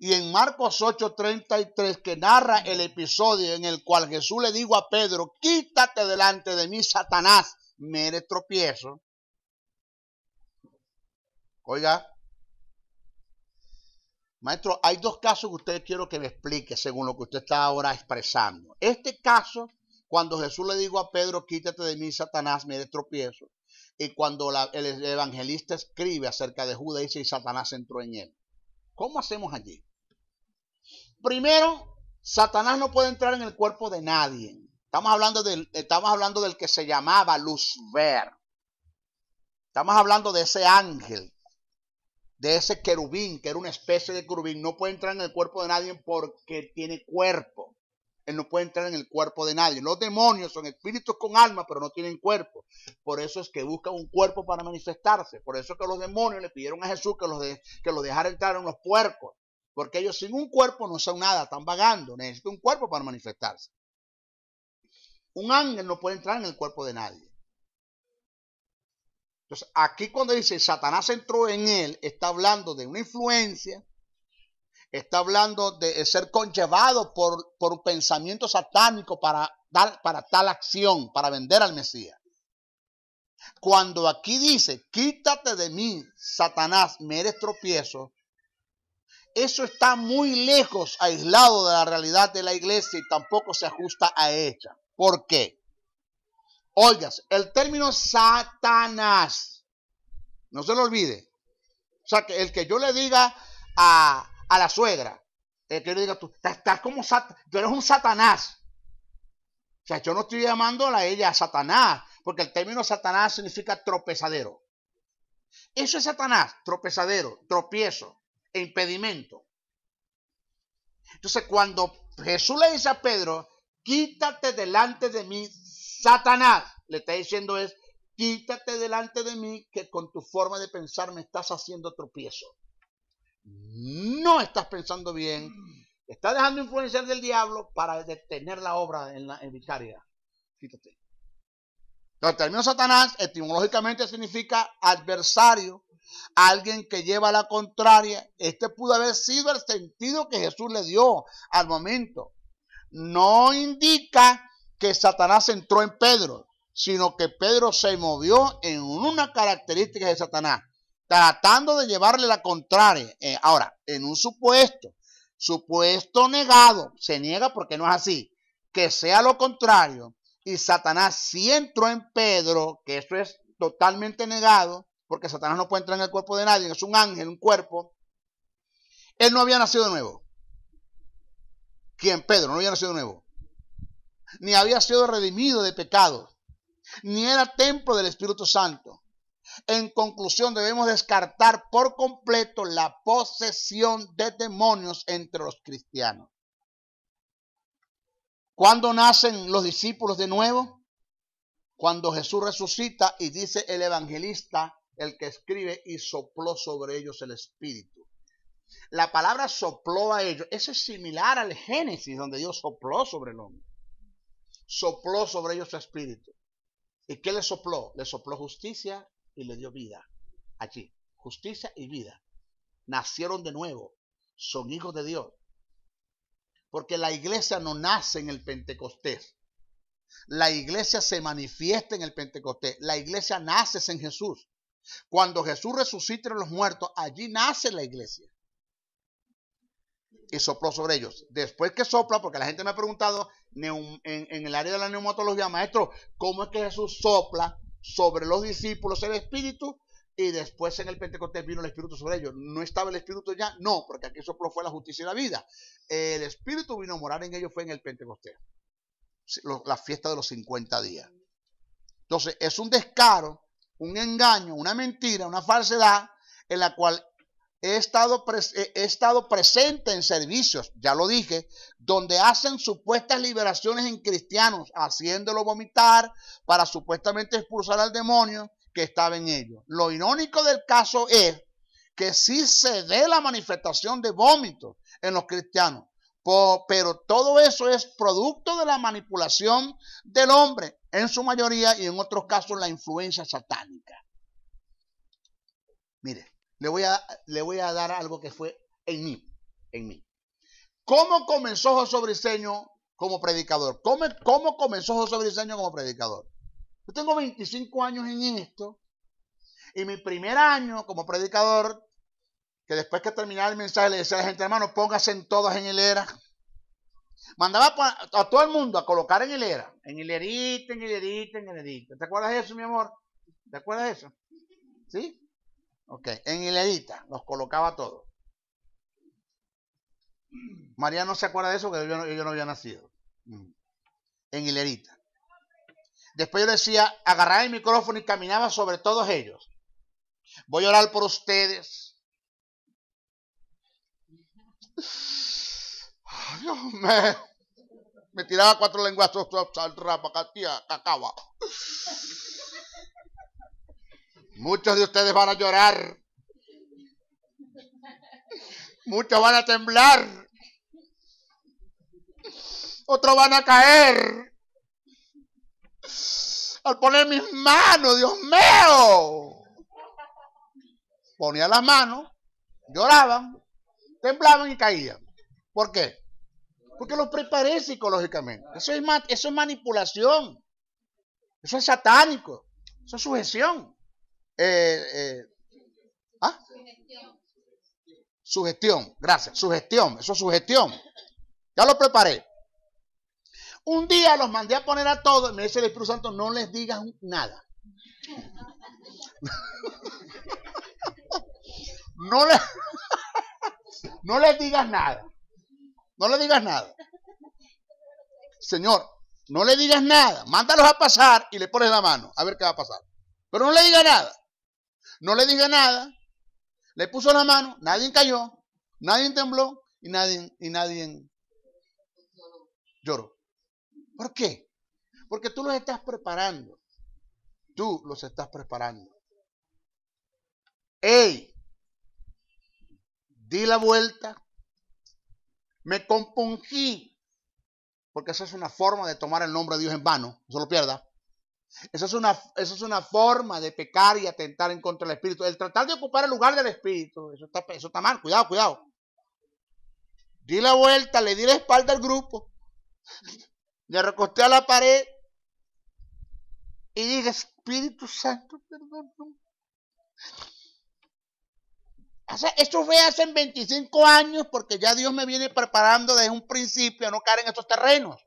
y en Marcos 8, 33, que narra el episodio en el cual Jesús le dijo a Pedro, quítate delante de mí, Satanás, me eres tropiezo. Oiga, Maestro, hay dos casos que usted quiero que me explique según lo que usted está ahora expresando. Este caso, cuando Jesús le dijo a Pedro, quítate de mí, Satanás, me de tropiezo. Y cuando el evangelista escribe acerca de Judas, dice, y Satanás entró en él. ¿Cómo hacemos allí? Primero, Satanás no puede entrar en el cuerpo de nadie. Estamos hablando del, estamos hablando del que se llamaba Luz ver. Estamos hablando de ese ángel de ese querubín, que era una especie de querubín, no puede entrar en el cuerpo de nadie porque tiene cuerpo. Él no puede entrar en el cuerpo de nadie. Los demonios son espíritus con alma, pero no tienen cuerpo. Por eso es que buscan un cuerpo para manifestarse. Por eso es que los demonios le pidieron a Jesús que los, que dejara entrar en los puercos. Porque ellos sin un cuerpo no son nada, están vagando. Necesitan un cuerpo para manifestarse. Un ángel no puede entrar en el cuerpo de nadie aquí cuando dice Satanás entró en él, está hablando de una influencia, está hablando de ser conllevado por, un pensamiento satánico para, dar, para tal acción, para vender al Mesías. Cuando aquí dice, quítate de mí, Satanás, me eres tropiezo, eso está muy lejos, aislado de la realidad de la iglesia y tampoco se ajusta a ella. ¿Por qué? Oigas, el término Satanás, no se lo olvide. O sea, que el que yo le diga a, a la suegra, el que yo le diga, tú estás como Satanás, tú eres un Satanás. O sea, yo no estoy llamando a ella a Satanás, porque el término Satanás significa tropezadero. Eso es Satanás, tropezadero, tropiezo impedimento. Entonces, cuando Jesús le dice a Pedro, quítate delante de mí, Satanás le está diciendo es, quítate delante de mí que con tu forma de pensar me estás haciendo tropiezo. No estás pensando bien. Estás dejando influenciar del diablo para detener la obra en la vicaria. Quítate. El término Satanás etimológicamente significa adversario, alguien que lleva la contraria. Este pudo haber sido el sentido que Jesús le dio al momento. No indica que Satanás entró en Pedro, sino que Pedro se movió en una característica de Satanás, tratando de llevarle la contraria. Eh, ahora, en un supuesto, supuesto negado, se niega porque no es así, que sea lo contrario, y Satanás sí entró en Pedro, que eso es totalmente negado, porque Satanás no puede entrar en el cuerpo de nadie, es un ángel, un cuerpo. Él no había nacido de nuevo. ¿Quién? Pedro, no había nacido de nuevo ni había sido redimido de pecado, ni era templo del Espíritu Santo. En conclusión, debemos descartar por completo la posesión de demonios entre los cristianos. ¿Cuándo nacen los discípulos de nuevo? Cuando Jesús resucita y dice el evangelista, el que escribe, y sopló sobre ellos el Espíritu. La palabra sopló a ellos, eso es similar al Génesis, donde Dios sopló sobre el hombre sopló sobre ellos su espíritu. ¿Y qué le sopló? Le sopló justicia y le dio vida. Allí, justicia y vida. Nacieron de nuevo, son hijos de Dios. Porque la iglesia no nace en el Pentecostés. La iglesia se manifiesta en el Pentecostés. La iglesia nace en Jesús. Cuando Jesús resucita a los muertos, allí nace la iglesia. Y sopló sobre ellos. Después que sopla, porque la gente me ha preguntado, en, el área de la neumatología, maestro, cómo es que Jesús sopla sobre los discípulos el Espíritu y después en el Pentecostés vino el Espíritu sobre ellos. ¿No estaba el Espíritu ya? No, porque aquí sopló fue la justicia y la vida. El Espíritu vino a morar en ellos fue en el Pentecostés, la fiesta de los 50 días. Entonces, es un descaro, un engaño, una mentira, una falsedad en la cual He estado, estado, presente en servicios, ya lo dije, donde hacen supuestas liberaciones en cristianos, haciéndolo vomitar para supuestamente expulsar al demonio que estaba en ellos. Lo irónico del caso es que sí se dé la manifestación de vómitos en los cristianos, pero todo eso es producto de la manipulación del hombre, en su mayoría y en otros casos la influencia satánica. Mire, le voy a, le voy a dar algo que fue en mí, en mí. ¿Cómo comenzó José Briseño como predicador? ¿Cómo, cómo comenzó José Briseño como predicador? Yo tengo 25 años en esto y mi primer año como predicador, que después que terminaba el mensaje le decía a la gente, hermano, póngase en todos en hilera. Mandaba a todo el mundo a colocar en hilera, en hilerita, en hilerita, en hilerita. ¿Te acuerdas de eso, mi amor? ¿Te acuerdas de eso? ¿Sí? Ok, en hilerita, los colocaba todos. María no se acuerda de eso, que yo no, había nacido. En hilerita. Después yo decía, agarraba el micrófono y caminaba sobre todos ellos. Voy a orar por ustedes. Dios me, me tiraba cuatro lenguas, cacaba. Muchos de ustedes van a llorar. Muchos van a temblar. Otros van a caer. Al poner mis manos, Dios mío. Ponía las manos, lloraban, temblaban y caían. ¿Por qué? Porque los preparé psicológicamente. Eso es, eso es manipulación. Eso es satánico. Eso es sujeción. Eh, eh, ¿ah? Sugestión, gracias, sugestión, eso es sugestión. Ya lo preparé. Un día los mandé a poner a todos, me dice el Espíritu Santo, no les digas nada. no, les, no les digas nada. No le digas nada. Señor, no le digas nada. Mándalos a pasar y le pones la mano a ver qué va a pasar. Pero no le digas nada no le dije nada, le puso la mano, nadie cayó, nadie tembló y nadie, y nadie lloró. ¿Por qué? Porque tú los estás preparando. Tú los estás preparando. ¡Ey! Di la vuelta. Me compungí. Porque esa es una forma de tomar el nombre de Dios en vano. No se lo pierda. Eso es, una, es una forma de pecar y atentar en contra del Espíritu. El tratar de ocupar el lugar del Espíritu, eso está, eso está mal. Cuidado, cuidado. Di la vuelta, le di la espalda al grupo. Le recosté a la pared. Y dije, Espíritu Santo, perdón. esto fue hace 25 años porque ya Dios me viene preparando desde un principio a no caer en estos terrenos.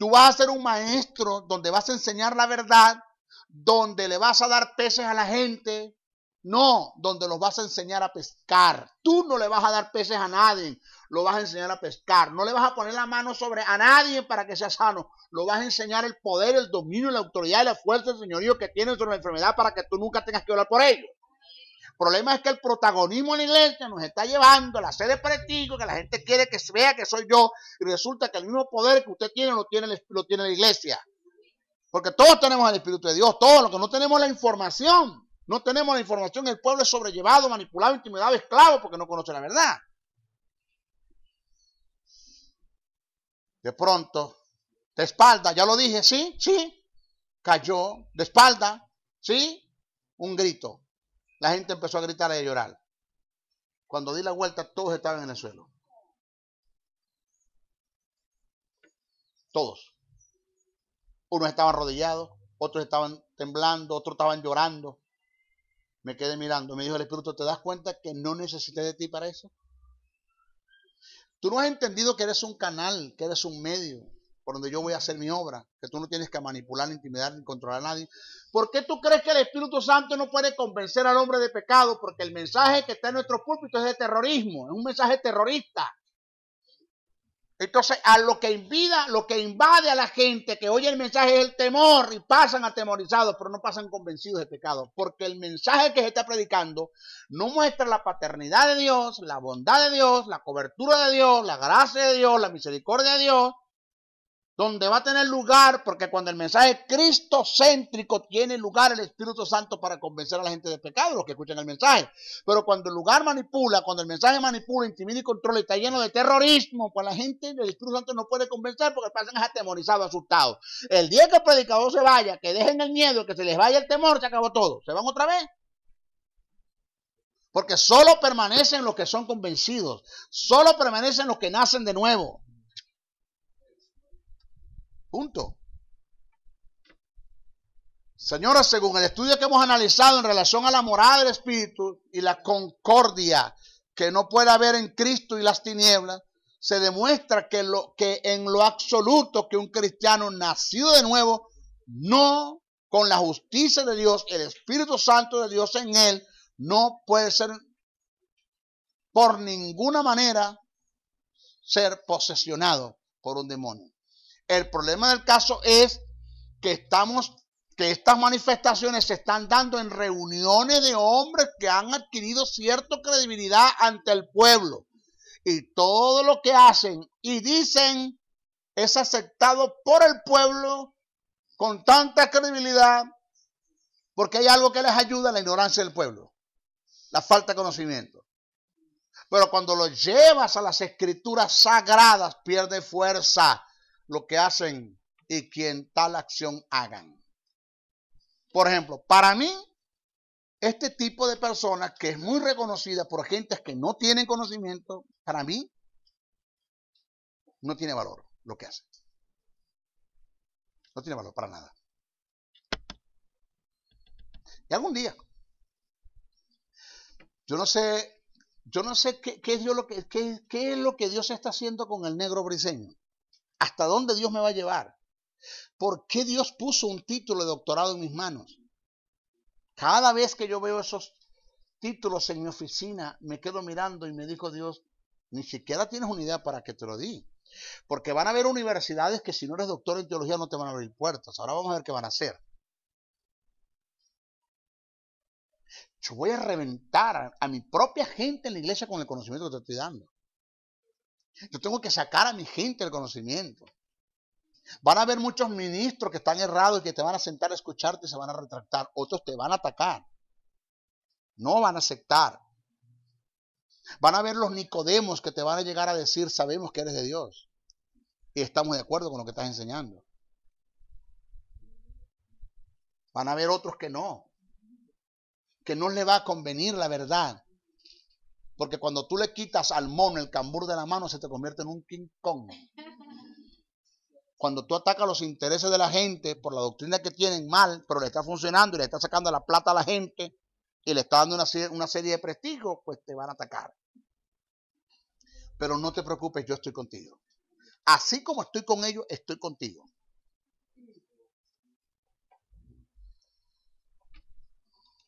Tú vas a ser un maestro donde vas a enseñar la verdad, donde le vas a dar peces a la gente. No, donde los vas a enseñar a pescar. Tú no le vas a dar peces a nadie, lo vas a enseñar a pescar. No le vas a poner la mano sobre a nadie para que sea sano. Lo vas a enseñar el poder, el dominio, la autoridad y la fuerza del señorío que tiene sobre la enfermedad para que tú nunca tengas que orar por ellos. El problema es que el protagonismo en la iglesia nos está llevando a la sede prestigio, que la gente quiere que se vea que soy yo, y resulta que el mismo poder que usted tiene lo tiene, lo tiene la iglesia. Porque todos tenemos el Espíritu de Dios, todos los que no tenemos la información, no tenemos la información, el pueblo es sobrellevado, manipulado, intimidado, esclavo, porque no conoce la verdad. De pronto, de espalda, ya lo dije, sí, sí, cayó, de espalda, sí, un grito, la gente empezó a gritar y a llorar. Cuando di la vuelta, todos estaban en el suelo. Todos. Unos estaban arrodillados, otros estaban temblando, otros estaban llorando. Me quedé mirando. Me dijo el Espíritu, ¿te das cuenta que no necesité de ti para eso? Tú no has entendido que eres un canal, que eres un medio por donde yo voy a hacer mi obra, que tú no tienes que manipular, intimidar, ni controlar a nadie. ¿Por qué tú crees que el Espíritu Santo no puede convencer al hombre de pecado? Porque el mensaje que está en nuestro púlpito es de terrorismo, es un mensaje terrorista. Entonces, a lo que invida, lo que invade a la gente que oye el mensaje es el temor y pasan atemorizados, pero no pasan convencidos de pecado, porque el mensaje que se está predicando no muestra la paternidad de Dios, la bondad de Dios, la cobertura de Dios, la gracia de Dios, la misericordia de Dios, donde va a tener lugar, porque cuando el mensaje cristo-céntrico tiene lugar el Espíritu Santo para convencer a la gente de pecado, los que escuchan el mensaje. Pero cuando el lugar manipula, cuando el mensaje manipula, intimida y controla y está lleno de terrorismo, pues la gente del Espíritu Santo no puede convencer porque pasan atemorizado, asustados. El día que el predicador se vaya, que dejen el miedo, que se les vaya el temor, se acabó todo. Se van otra vez. Porque solo permanecen los que son convencidos, solo permanecen los que nacen de nuevo. Punto. Señora, según el estudio que hemos analizado en relación a la morada del Espíritu y la concordia que no puede haber en Cristo y las tinieblas, se demuestra que, lo, que en lo absoluto que un cristiano nacido de nuevo, no con la justicia de Dios, el Espíritu Santo de Dios en él, no puede ser por ninguna manera ser posesionado por un demonio. El problema del caso es que estamos que estas manifestaciones se están dando en reuniones de hombres que han adquirido cierta credibilidad ante el pueblo. Y todo lo que hacen y dicen es aceptado por el pueblo con tanta credibilidad porque hay algo que les ayuda, la ignorancia del pueblo, la falta de conocimiento. Pero cuando lo llevas a las escrituras sagradas, pierde fuerza lo que hacen y quien tal acción hagan. Por ejemplo, para mí, este tipo de persona que es muy reconocida por gentes que no tienen conocimiento, para mí, no tiene valor lo que hace. No tiene valor para nada. Y algún día, yo no sé, yo no sé qué, es, lo que, qué es lo que Dios está haciendo con el negro briseño. ¿Hasta dónde Dios me va a llevar? ¿Por qué Dios puso un título de doctorado en mis manos? Cada vez que yo veo esos títulos en mi oficina, me quedo mirando y me dijo Dios, ni siquiera tienes una idea para que te lo di. Porque van a haber universidades que si no eres doctor en teología no te van a abrir puertas. Ahora vamos a ver qué van a hacer. Yo voy a reventar a, a mi propia gente en la iglesia con el conocimiento que te estoy dando. Yo tengo que sacar a mi gente el conocimiento. Van a haber muchos ministros que están errados y que te van a sentar a escucharte y se van a retractar. Otros te van a atacar. No van a aceptar. Van a haber los Nicodemos que te van a llegar a decir, sabemos que eres de Dios. Y estamos de acuerdo con lo que estás enseñando. Van a haber otros que no. Que no le va a convenir la verdad. Porque cuando tú le quitas al mono el cambur de la mano, se te convierte en un King Kong. Cuando tú atacas los intereses de la gente por la doctrina que tienen mal, pero le está funcionando y le está sacando la plata a la gente y le está dando una, una serie de prestigios, pues te van a atacar. Pero no te preocupes, yo estoy contigo. Así como estoy con ellos, estoy contigo.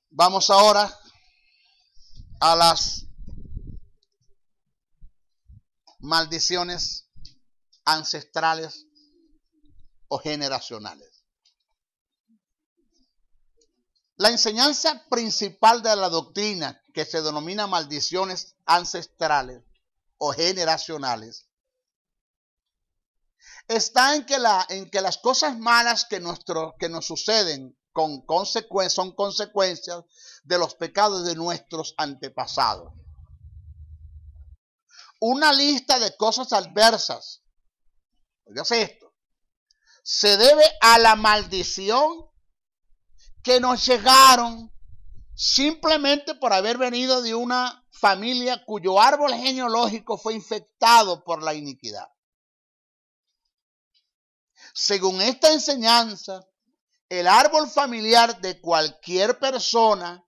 Vamos ahora a las maldiciones ancestrales o generacionales. La enseñanza principal de la doctrina que se denomina maldiciones ancestrales o generacionales está en que, las cosas malas que, que nos suceden con son consecuencias de los pecados de nuestros antepasados una lista de cosas adversas. sé esto. Se debe a la maldición que nos llegaron simplemente por haber venido de una familia cuyo árbol genealógico fue infectado por la iniquidad. Según esta enseñanza, el árbol familiar de cualquier persona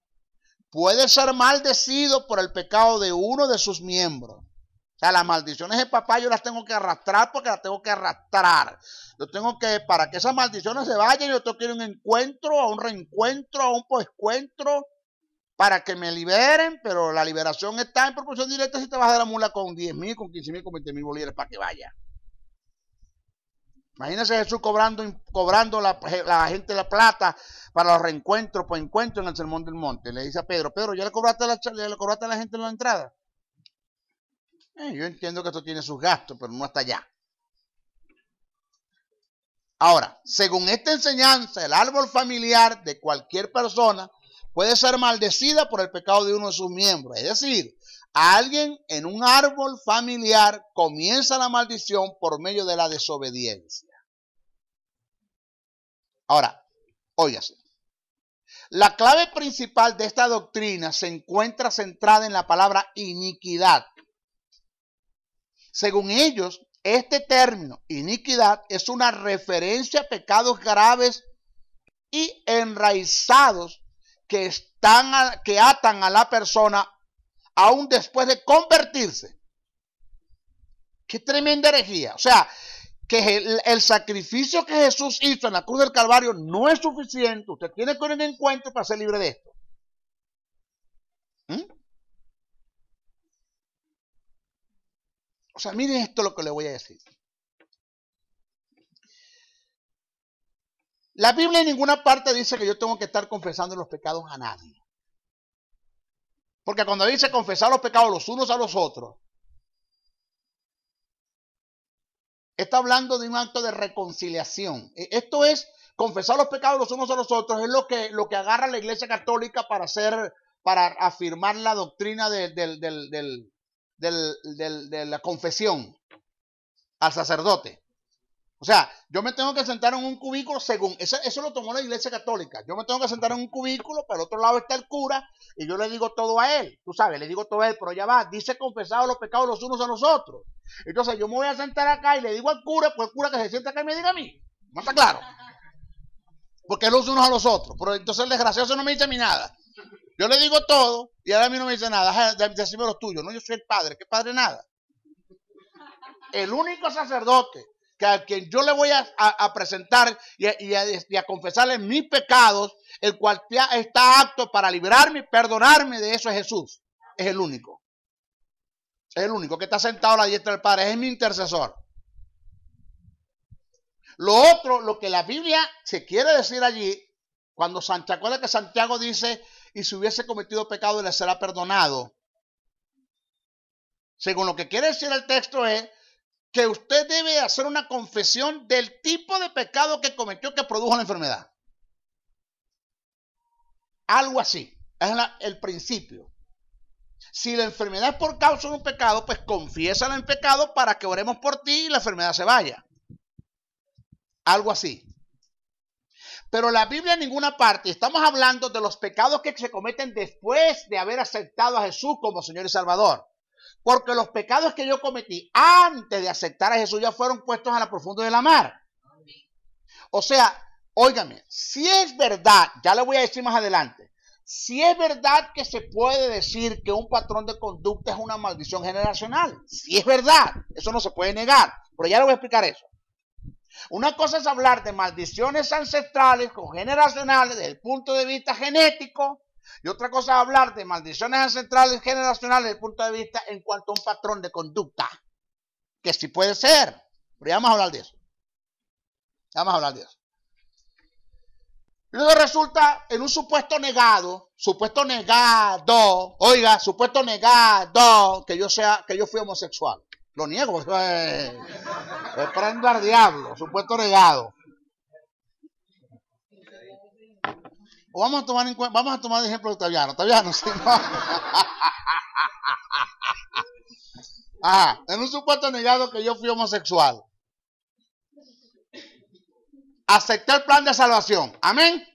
puede ser maldecido por el pecado de uno de sus miembros. O sea, las maldiciones de papá yo las tengo que arrastrar porque las tengo que arrastrar. Yo tengo que, para que esas maldiciones se vayan, yo tengo que ir a un encuentro, a un reencuentro, a un poscuentro, para que me liberen, pero la liberación está en proporción directa si te vas de la mula con 10 mil, con 15 mil, con 20 mil bolívares para que vaya. imagínese Jesús cobrando, cobrando la, gente la plata para los reencuentros, para encuentros en el Sermón del Monte. Le dice a Pedro, Pedro, ¿ya le cobraste, la, le cobraste a la gente en la entrada? Eh, yo entiendo que esto tiene sus gastos, pero no hasta allá. Ahora, según esta enseñanza, el árbol familiar de cualquier persona puede ser maldecida por el pecado de uno de sus miembros. Es decir, alguien en un árbol familiar comienza la maldición por medio de la desobediencia. Ahora, óigase. La clave principal de esta doctrina se encuentra centrada en la palabra iniquidad según ellos, este término, iniquidad, es una referencia a pecados graves y enraizados que, están que atan a la persona aún después de convertirse. Qué tremenda herejía. O sea, que el, sacrificio que Jesús hizo en la cruz del Calvario no es suficiente. Usted tiene que tener en encuentro para ser libre de esto. ¿Mm? O sea, miren esto lo que le voy a decir. La Biblia en ninguna parte dice que yo tengo que estar confesando los pecados a nadie. Porque cuando dice confesar los pecados los unos a los otros, está hablando de un acto de reconciliación. E, esto es confesar los pecados los unos a los otros, es lo que, lo que agarra la Iglesia Católica para hacer, para afirmar la doctrina del, del, de la confesión al sacerdote. O sea, yo me tengo que sentar en un cubículo según, eso, lo tomó la iglesia católica, yo me tengo que sentar en un cubículo, pero al otro lado está el cura y yo le digo todo a él, tú sabes, le digo todo a él, pero ya va, dice confesado los pecados los unos a los otros. Entonces yo me voy a sentar acá y le digo al cura, pues el cura que se sienta acá y me diga a mí, ¿no está claro? Porque los unos a los otros, pero entonces el desgraciado no me dice a mí nada. Yo le digo todo y ahora a mí no me dice nada. Decime los tuyos. No, yo soy el padre. ¿Qué padre nada? El único sacerdote que a quien yo le voy a, presentar y a, confesarle mis pecados, el cual está apto para librarme y perdonarme de eso es Jesús. Es el único. Es el único que está sentado a la diestra del Padre. Es mi intercesor. Lo otro, lo que la Biblia se quiere decir allí, cuando que Santiago dice, y si hubiese cometido pecado le será perdonado. Según lo que quiere decir el texto es que usted debe hacer una confesión del tipo de pecado que cometió que produjo la enfermedad. Algo así. Es el principio. Si la enfermedad es por causa de un pecado, pues confiésala en pecado para que oremos por ti y la enfermedad se vaya. Algo así. Pero la Biblia en ninguna parte, estamos hablando de los pecados que se cometen después de haber aceptado a Jesús como Señor y Salvador. Porque los pecados que yo cometí antes de aceptar a Jesús ya fueron puestos a la profunda de la mar. O sea, óigame, si es verdad, ya le voy a decir más adelante, si es verdad que se puede decir que un patrón de conducta es una maldición generacional, si es verdad, eso no se puede negar, pero ya le voy a explicar eso. Una cosa es hablar de maldiciones ancestrales con generacionales desde el punto de vista genético y otra cosa es hablar de maldiciones ancestrales y generacionales desde el punto de vista en cuanto a un patrón de conducta, que sí puede ser, pero ya vamos a hablar de eso. Ya vamos a hablar de eso. Luego resulta en un supuesto negado, supuesto negado, oiga, supuesto negado que yo sea, que yo fui homosexual. Lo niego, eso es. Pues, eh, eh, al diablo, supuesto negado vamos a tomar vamos a tomar el ejemplo de Taviano Taviano sí, en un supuesto negado que yo fui homosexual. Acepté el plan de salvación. Amén.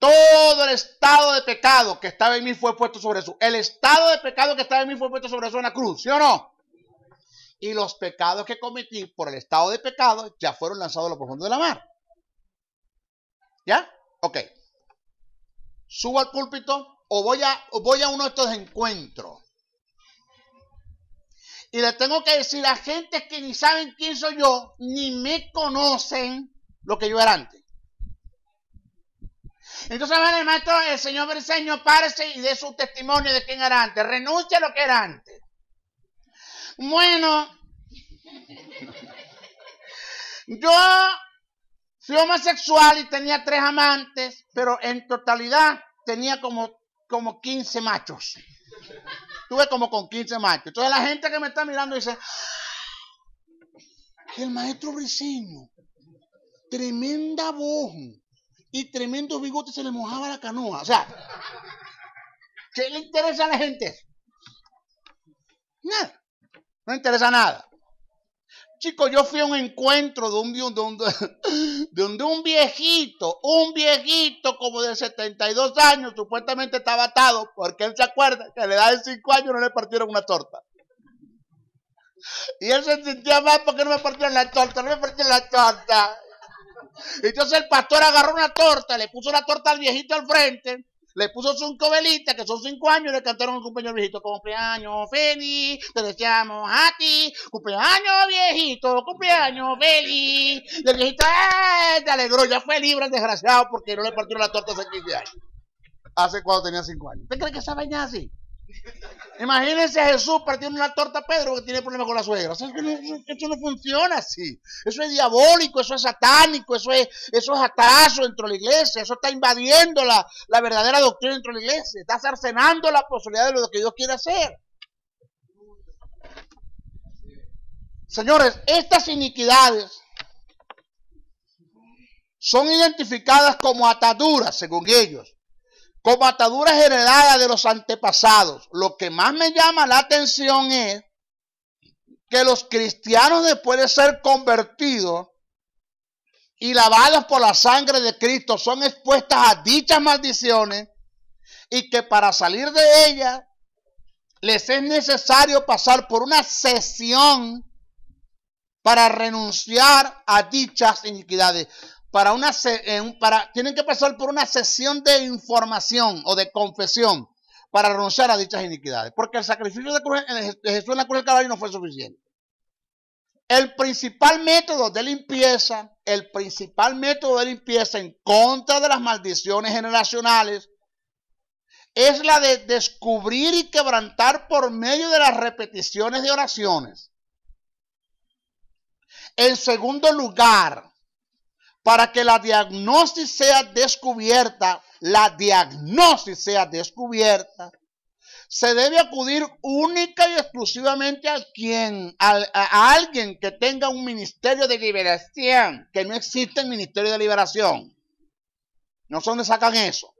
Todo el estado de pecado que estaba en mí fue puesto sobre su. El estado de pecado que estaba en mí fue puesto sobre su en la cruz, ¿sí o no? y los pecados que cometí por el estado de pecado ya fueron lanzados a lo profundo de la mar. ¿Ya? Ok. Subo al púlpito o voy a, voy a uno de estos encuentros. Y le tengo que decir a gente que ni saben quién soy yo, ni me conocen lo que yo era antes. Entonces, hermano, el maestro, el Señor Briseño, párese y dé su testimonio de quién era antes. Renuncia a lo que era antes. Bueno, yo fui homosexual y tenía tres amantes, pero en totalidad tenía como, como 15 machos. Tuve como con 15 machos. Entonces la gente que me está mirando dice, ah, el maestro Briceño, tremenda voz y tremendo bigotes, se le mojaba la canoa. O sea, ¿qué le interesa a la gente? Nada. No interesa nada. Chicos, yo fui a un encuentro de un, de viejito, un viejito como de 72 años, supuestamente estaba atado, porque él se acuerda que a la edad de 5 años no le partieron una torta. Y él se sentía mal porque no me partieron la torta, no me partieron la torta. Entonces el pastor agarró una torta, le puso la torta al viejito al frente le puso cinco velitas, que son cinco años, y le cantaron un cumpleaños viejito. Cumpleaños feliz, te deseamos a ti. Cumpleaños viejito, cumpleaños feliz. el viejito ¡ay! Eh, te alegró, ya fue libre el desgraciado porque no le partieron la torta hace 15 años. Hace cuando tenía cinco años. ¿Usted cree que estaba vaina así? Imagínense a Jesús partiendo una torta a Pedro que tiene problemas con la suegra. Eso no, funciona así. Eso es diabólico, eso es satánico, eso es, eso es dentro de la iglesia. Eso está invadiendo la, la verdadera doctrina dentro de la iglesia. Está cercenando la posibilidad de lo que Dios quiere hacer. Señores, estas iniquidades son identificadas como ataduras, según ellos, como ataduras heredadas de los antepasados. Lo que más me llama la atención es que los cristianos después de ser convertidos y lavados por la sangre de Cristo son expuestas a dichas maldiciones y que para salir de ellas les es necesario pasar por una sesión para renunciar a dichas iniquidades para una, para, tienen que pasar por una sesión de información o de confesión para renunciar a dichas iniquidades, porque el sacrificio de, de Jesús en la cruz del Calvario no fue suficiente. El principal método de limpieza, el principal método de limpieza en contra de las maldiciones generacionales es la de descubrir y quebrantar por medio de las repeticiones de oraciones. En segundo lugar, para que la diagnosis sea descubierta, la diagnosis sea descubierta, se debe acudir única y exclusivamente a quien, a, alguien que tenga un ministerio de liberación, que no existe el ministerio de liberación. No son de sacan eso.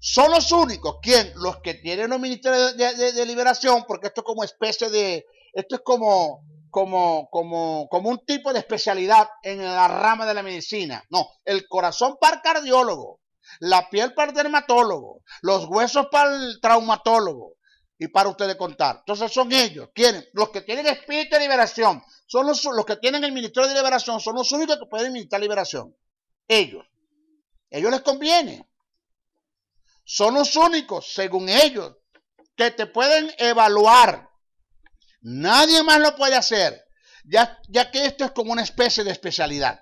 Son los únicos, quien, los que tienen un ministerio de liberación, porque esto es como especie de, esto es como como, un tipo de especialidad en la rama de la medicina. No, el corazón para el cardiólogo, la piel para el dermatólogo, los huesos para el traumatólogo y para ustedes contar. Entonces son ellos, tienen, los que tienen espíritu de liberación, son los, los que tienen el ministerio de liberación, son los únicos que pueden ministrar liberación. Ellos. Ellos les conviene. Son los únicos, según ellos, que te pueden evaluar Nadie más lo puede hacer, ya, ya que esto es como una especie de especialidad.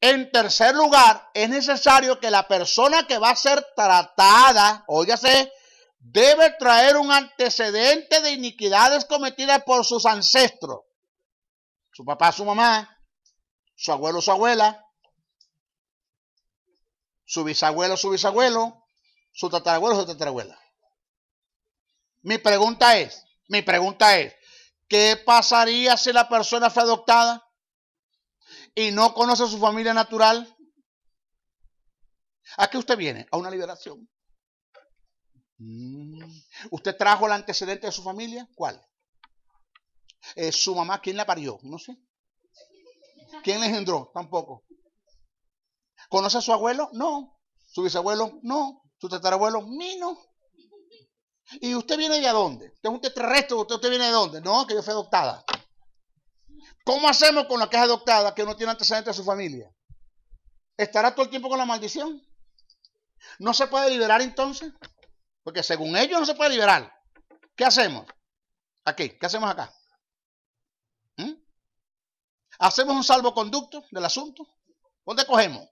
En tercer lugar, es necesario que la persona que va a ser tratada, óyase debe traer un antecedente de iniquidades cometidas por sus ancestros. Su papá, su mamá, su abuelo, su abuela, su bisabuelo, su bisabuelo, su tatarabuelo, su tatarabuela. Mi pregunta es, mi pregunta es, ¿qué pasaría si la persona fue adoptada y no conoce a su familia natural? ¿A qué usted viene? A una liberación. Mm. ¿Usted trajo el antecedente de su familia? ¿Cuál? Eh, ¿Su mamá quién la parió? No sé. ¿Quién le engendró? Tampoco. ¿Conoce a su abuelo? No. ¿Su bisabuelo? No. ¿Su tatarabuelo? no. ¿Y usted viene de dónde? ¿Usted es un extraterrestre? ¿Usted, ¿Usted viene de dónde? No, que yo fui adoptada. ¿Cómo hacemos con la que es adoptada que no tiene antecedentes de su familia? ¿Estará todo el tiempo con la maldición? ¿No se puede liberar entonces? Porque según ellos no se puede liberar. ¿Qué hacemos? Aquí, ¿qué hacemos acá? ¿Mm? ¿Hacemos un salvoconducto del asunto? ¿Dónde cogemos?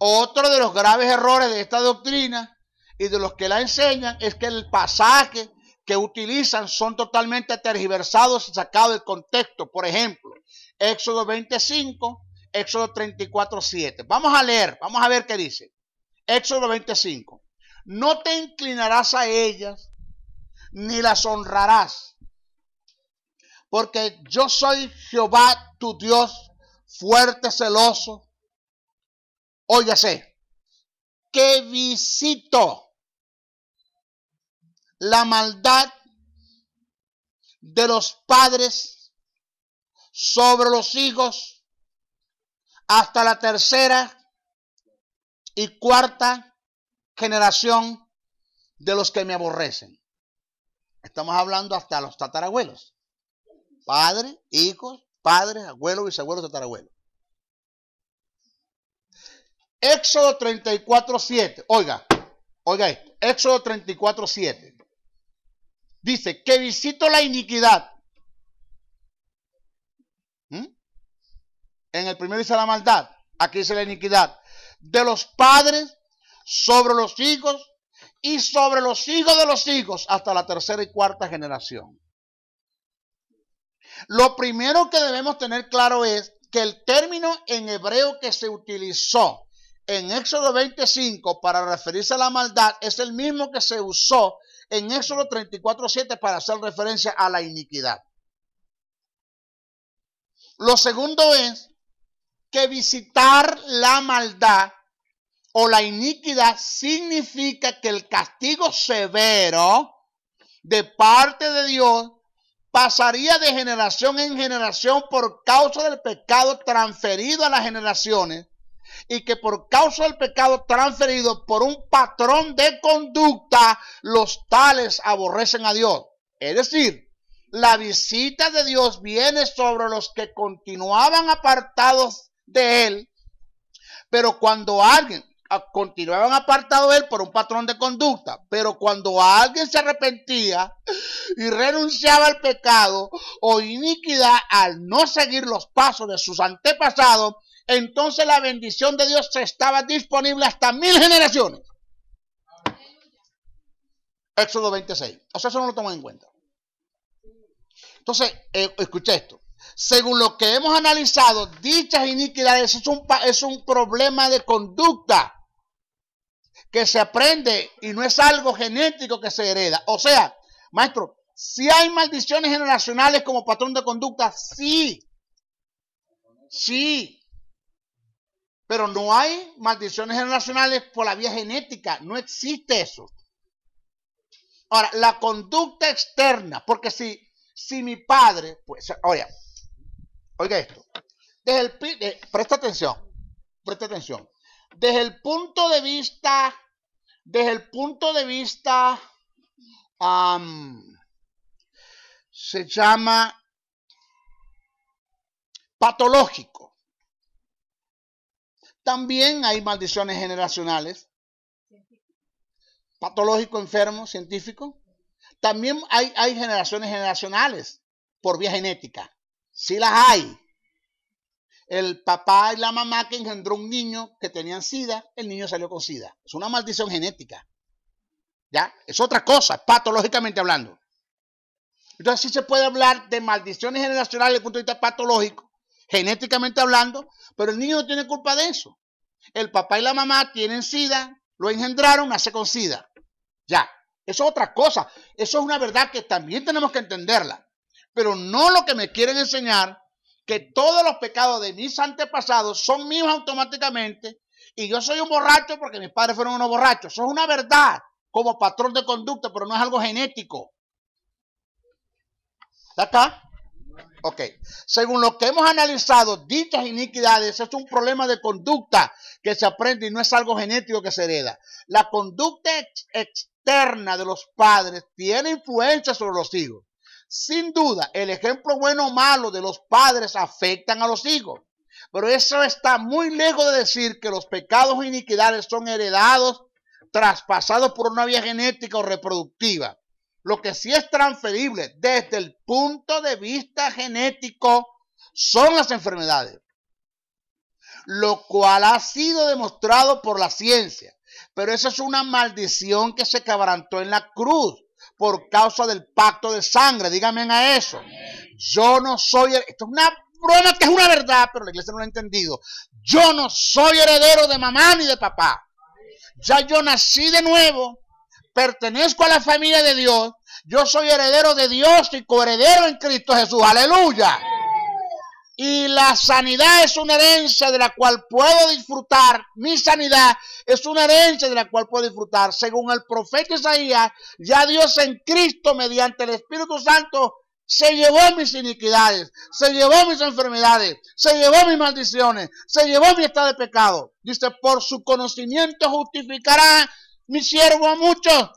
Otro de los graves errores de esta doctrina y de los que la enseñan es que el pasaje que utilizan son totalmente tergiversados y sacados del contexto. Por ejemplo, Éxodo 25, Éxodo 34, 7. Vamos a leer, vamos a ver qué dice. Éxodo 25. No te inclinarás a ellas ni las honrarás, porque yo soy Jehová tu Dios, fuerte, celoso. Óyase, que visito la maldad de los padres sobre los hijos hasta la tercera y cuarta generación de los que me aborrecen. Estamos hablando hasta los tatarabuelos. Padres, hijos, padres, abuelos, bisabuelos, tatarabuelos. Éxodo 34.7. Oiga, oiga esto. Éxodo 34.7. Dice, que visito la iniquidad. ¿Mm? En el primero dice la maldad, aquí dice la iniquidad. De los padres sobre los hijos y sobre los hijos de los hijos hasta la tercera y cuarta generación. Lo primero que debemos tener claro es que el término en hebreo que se utilizó en Éxodo 25 para referirse a la maldad es el mismo que se usó en Éxodo 34.7 para hacer referencia a la iniquidad. Lo segundo es que visitar la maldad o la iniquidad significa que el castigo severo de parte de Dios pasaría de generación en generación por causa del pecado transferido a las generaciones y que por causa del pecado transferido por un patrón de conducta, los tales aborrecen a Dios. Es decir, la visita de Dios viene sobre los que continuaban apartados de Él, pero cuando alguien ah, continuaban apartado de Él por un patrón de conducta, pero cuando alguien se arrepentía y renunciaba al pecado o iniquidad al no seguir los pasos de sus antepasados, entonces la bendición de Dios estaba disponible hasta mil generaciones. Éxodo 26. O sea, eso no lo toman en cuenta. Entonces, escuché escucha esto. Según lo que hemos analizado, dichas iniquidades es un, es un problema de conducta que se aprende y no es algo genético que se hereda. O sea, maestro, si hay maldiciones generacionales como patrón de conducta, sí. Sí. Pero no hay maldiciones generacionales por la vía genética, no existe eso. Ahora, la conducta externa, porque si, si mi padre, pues, oiga, oiga esto, presta atención, presta atención, desde el punto de vista, desde el punto de vista, se llama patológico también hay maldiciones generacionales. Patológico, enfermo, científico. También hay, generaciones generacionales por vía genética. Sí las hay. El papá y la mamá que engendró un niño que tenían sida, el niño salió con sida. Es una maldición genética. ¿Ya? Es otra cosa, patológicamente hablando. Entonces sí se puede hablar de maldiciones generacionales desde el punto de vista patológico, genéticamente hablando, pero el niño no tiene culpa de eso. El papá y la mamá tienen SIDA, lo engendraron, hace con SIDA. Ya, eso es otra cosa. Eso es una verdad que también tenemos que entenderla. Pero no lo que me quieren enseñar, que todos los pecados de mis antepasados son míos automáticamente y yo soy un borracho porque mis padres fueron unos borrachos. Eso es una verdad como patrón de conducta, pero no es algo genético. ¿Está acá? Ok, según lo que hemos analizado, dichas iniquidades es un problema de conducta que se aprende y no es algo genético que se hereda. La conducta externa de los padres tiene influencia sobre los hijos. Sin duda, el ejemplo bueno o malo de los padres afectan a los hijos. Pero eso está muy lejos de decir que los pecados e iniquidades son heredados, traspasados por una vía genética o reproductiva. Lo que sí es transferible desde el punto de vista genético son las enfermedades, lo cual ha sido demostrado por la ciencia. Pero esa es una maldición que se quebrantó en la cruz por causa del pacto de sangre. Díganme a eso. Yo no soy. Esto es una broma que es una verdad, pero la iglesia no lo ha entendido. Yo no soy heredero de mamá ni de papá. Ya yo nací de nuevo pertenezco a la familia de Dios, yo soy heredero de Dios y coheredero en Cristo Jesús. Aleluya. Y la sanidad es una herencia de la cual puedo disfrutar. Mi sanidad es una herencia de la cual puedo disfrutar. Según el profeta Isaías, ya Dios en Cristo, mediante el Espíritu Santo, se llevó mis iniquidades, se llevó mis enfermedades, se llevó mis maldiciones, se llevó mi estado de pecado. Dice, por su conocimiento justificará mi siervo a muchos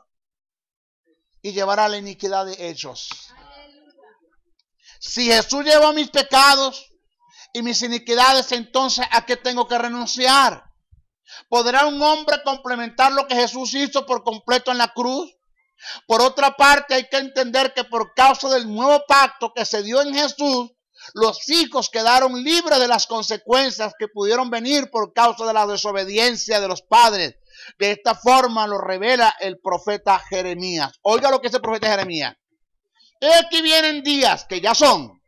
y llevará la iniquidad de ellos. Si Jesús llevó mis pecados y mis iniquidades, entonces ¿a qué tengo que renunciar? ¿Podrá un hombre complementar lo que Jesús hizo por completo en la cruz? Por otra parte, hay que entender que por causa del nuevo pacto que se dio en Jesús, los hijos quedaron libres de las consecuencias que pudieron venir por causa de la desobediencia de los padres. De esta forma lo revela el profeta Jeremías. Oiga lo que es el profeta Jeremías. He aquí vienen días que ya son.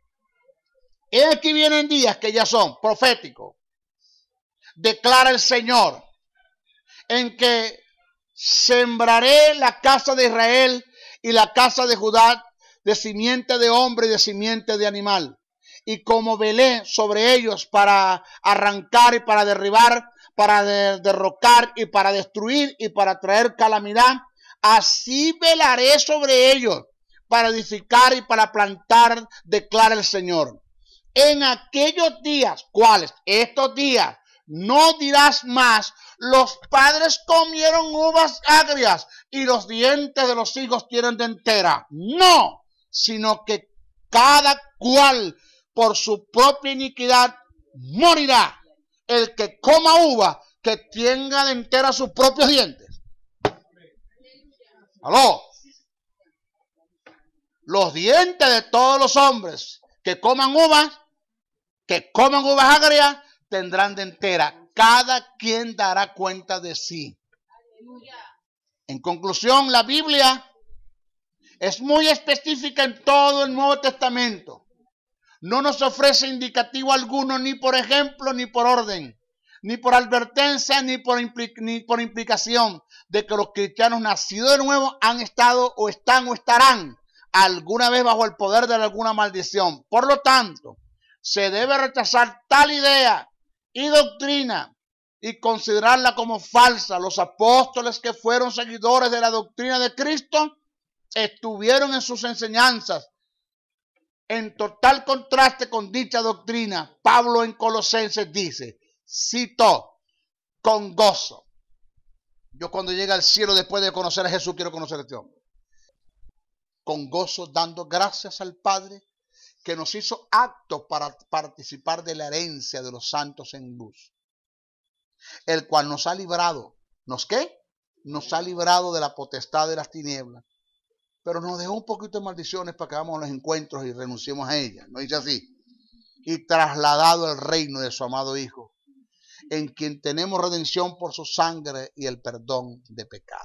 He aquí vienen días que ya son proféticos. Declara el Señor en que sembraré la casa de Israel y la casa de Judá de simiente de hombre y de simiente de animal. Y como velé sobre ellos para arrancar y para derribar, para derrocar y para destruir y para traer calamidad, así velaré sobre ellos para edificar y para plantar, declara el Señor. En aquellos días, ¿cuáles? Estos días, no dirás más, los padres comieron uvas agrias y los dientes de los hijos tienen dentera. No, sino que cada cual por su propia iniquidad morirá el que coma uva, que tenga de entera sus propios dientes. Aló. Los dientes de todos los hombres que coman uvas, que coman uvas agrias, tendrán de entera. Cada quien dará cuenta de sí. En conclusión, la Biblia es muy específica en todo el Nuevo Testamento no nos ofrece indicativo alguno, ni por ejemplo, ni por orden, ni por advertencia, ni por, implicación de que los cristianos nacidos de nuevo han estado o están o estarán alguna vez bajo el poder de alguna maldición. Por lo tanto, se debe rechazar tal idea y doctrina y considerarla como falsa. Los apóstoles que fueron seguidores de la doctrina de Cristo estuvieron en sus enseñanzas en total contraste con dicha doctrina, Pablo en Colosenses dice, cito, con gozo. Yo cuando llegue al cielo después de conocer a Jesús quiero conocer a este hombre. Con gozo dando gracias al Padre que nos hizo acto para participar de la herencia de los santos en luz. El cual nos ha librado, ¿nos qué? Nos ha librado de la potestad de las tinieblas pero nos dejó un poquito de maldiciones para que hagamos los encuentros y renunciemos a ella. No dice así. Y trasladado al reino de su amado Hijo, en quien tenemos redención por su sangre y el perdón de pecado.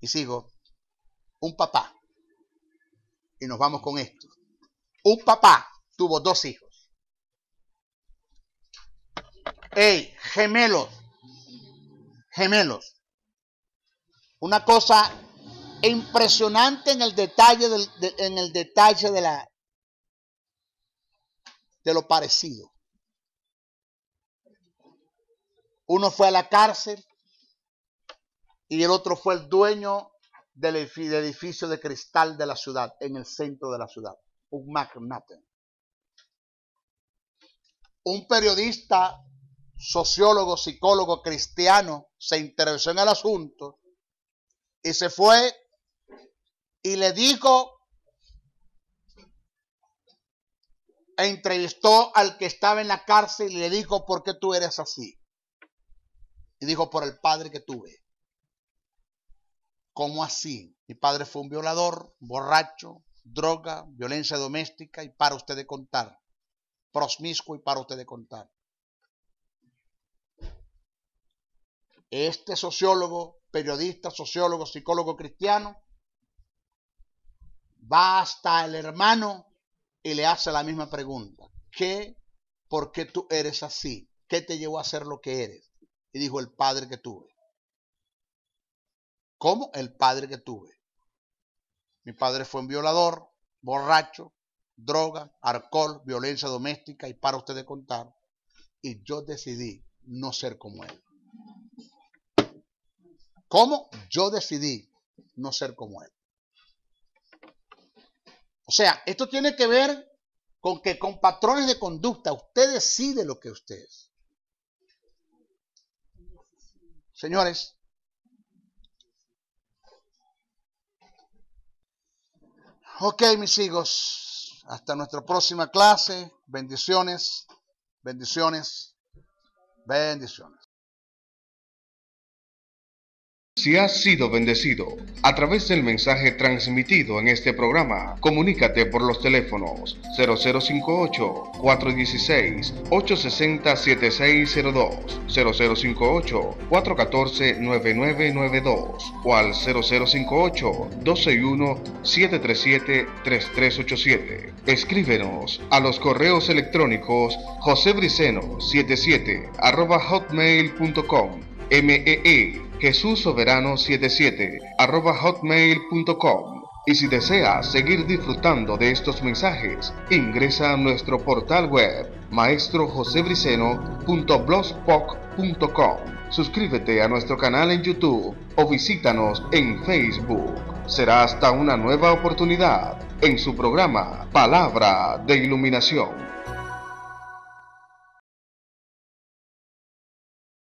Y sigo. Un papá. Y nos vamos con esto. Un papá tuvo dos hijos. ¡Ey! Gemelos. Gemelos. Una cosa impresionante en el detalle, de, en el detalle de, la, de lo parecido. Uno fue a la cárcel y el otro fue el dueño del edificio de cristal de la ciudad, en el centro de la ciudad, un magnate. Un periodista, sociólogo, psicólogo cristiano se interesó en el asunto y se fue y le dijo e entrevistó al que estaba en la cárcel y le dijo, ¿por qué tú eres así? Y dijo, por el padre que tuve. ¿Cómo así? Mi padre fue un violador, borracho, droga, violencia doméstica y para usted de contar. Prosmiscuo y para usted de contar. Este sociólogo periodista, sociólogo, psicólogo cristiano, va hasta el hermano y le hace la misma pregunta. ¿Qué? ¿Por qué tú eres así? ¿Qué te llevó a ser lo que eres? Y dijo el padre que tuve. ¿Cómo? El padre que tuve. Mi padre fue un violador, borracho, droga, alcohol, violencia doméstica y para usted de contar. Y yo decidí no ser como él. ¿Cómo? Yo decidí no ser como él. O sea, esto tiene que ver con que con patrones de conducta usted decide lo que usted es. Señores, ok mis hijos, hasta nuestra próxima clase, bendiciones, bendiciones, bendiciones. Si has sido bendecido a través del mensaje transmitido en este programa, comunícate por los teléfonos 0058-416-860-7602, 0058-414-9992 o al 0058 121 737 3387 Escríbenos a los correos electrónicos josebriceno77 hotmail.com, e, e Soberano 77 arroba hotmail.com. Y si deseas seguir disfrutando de estos mensajes, ingresa a nuestro portal web maestrojosebriceno.blogspot.com. Suscríbete a nuestro canal en YouTube o visítanos en Facebook. Será hasta una nueva oportunidad en su programa Palabra de Iluminación.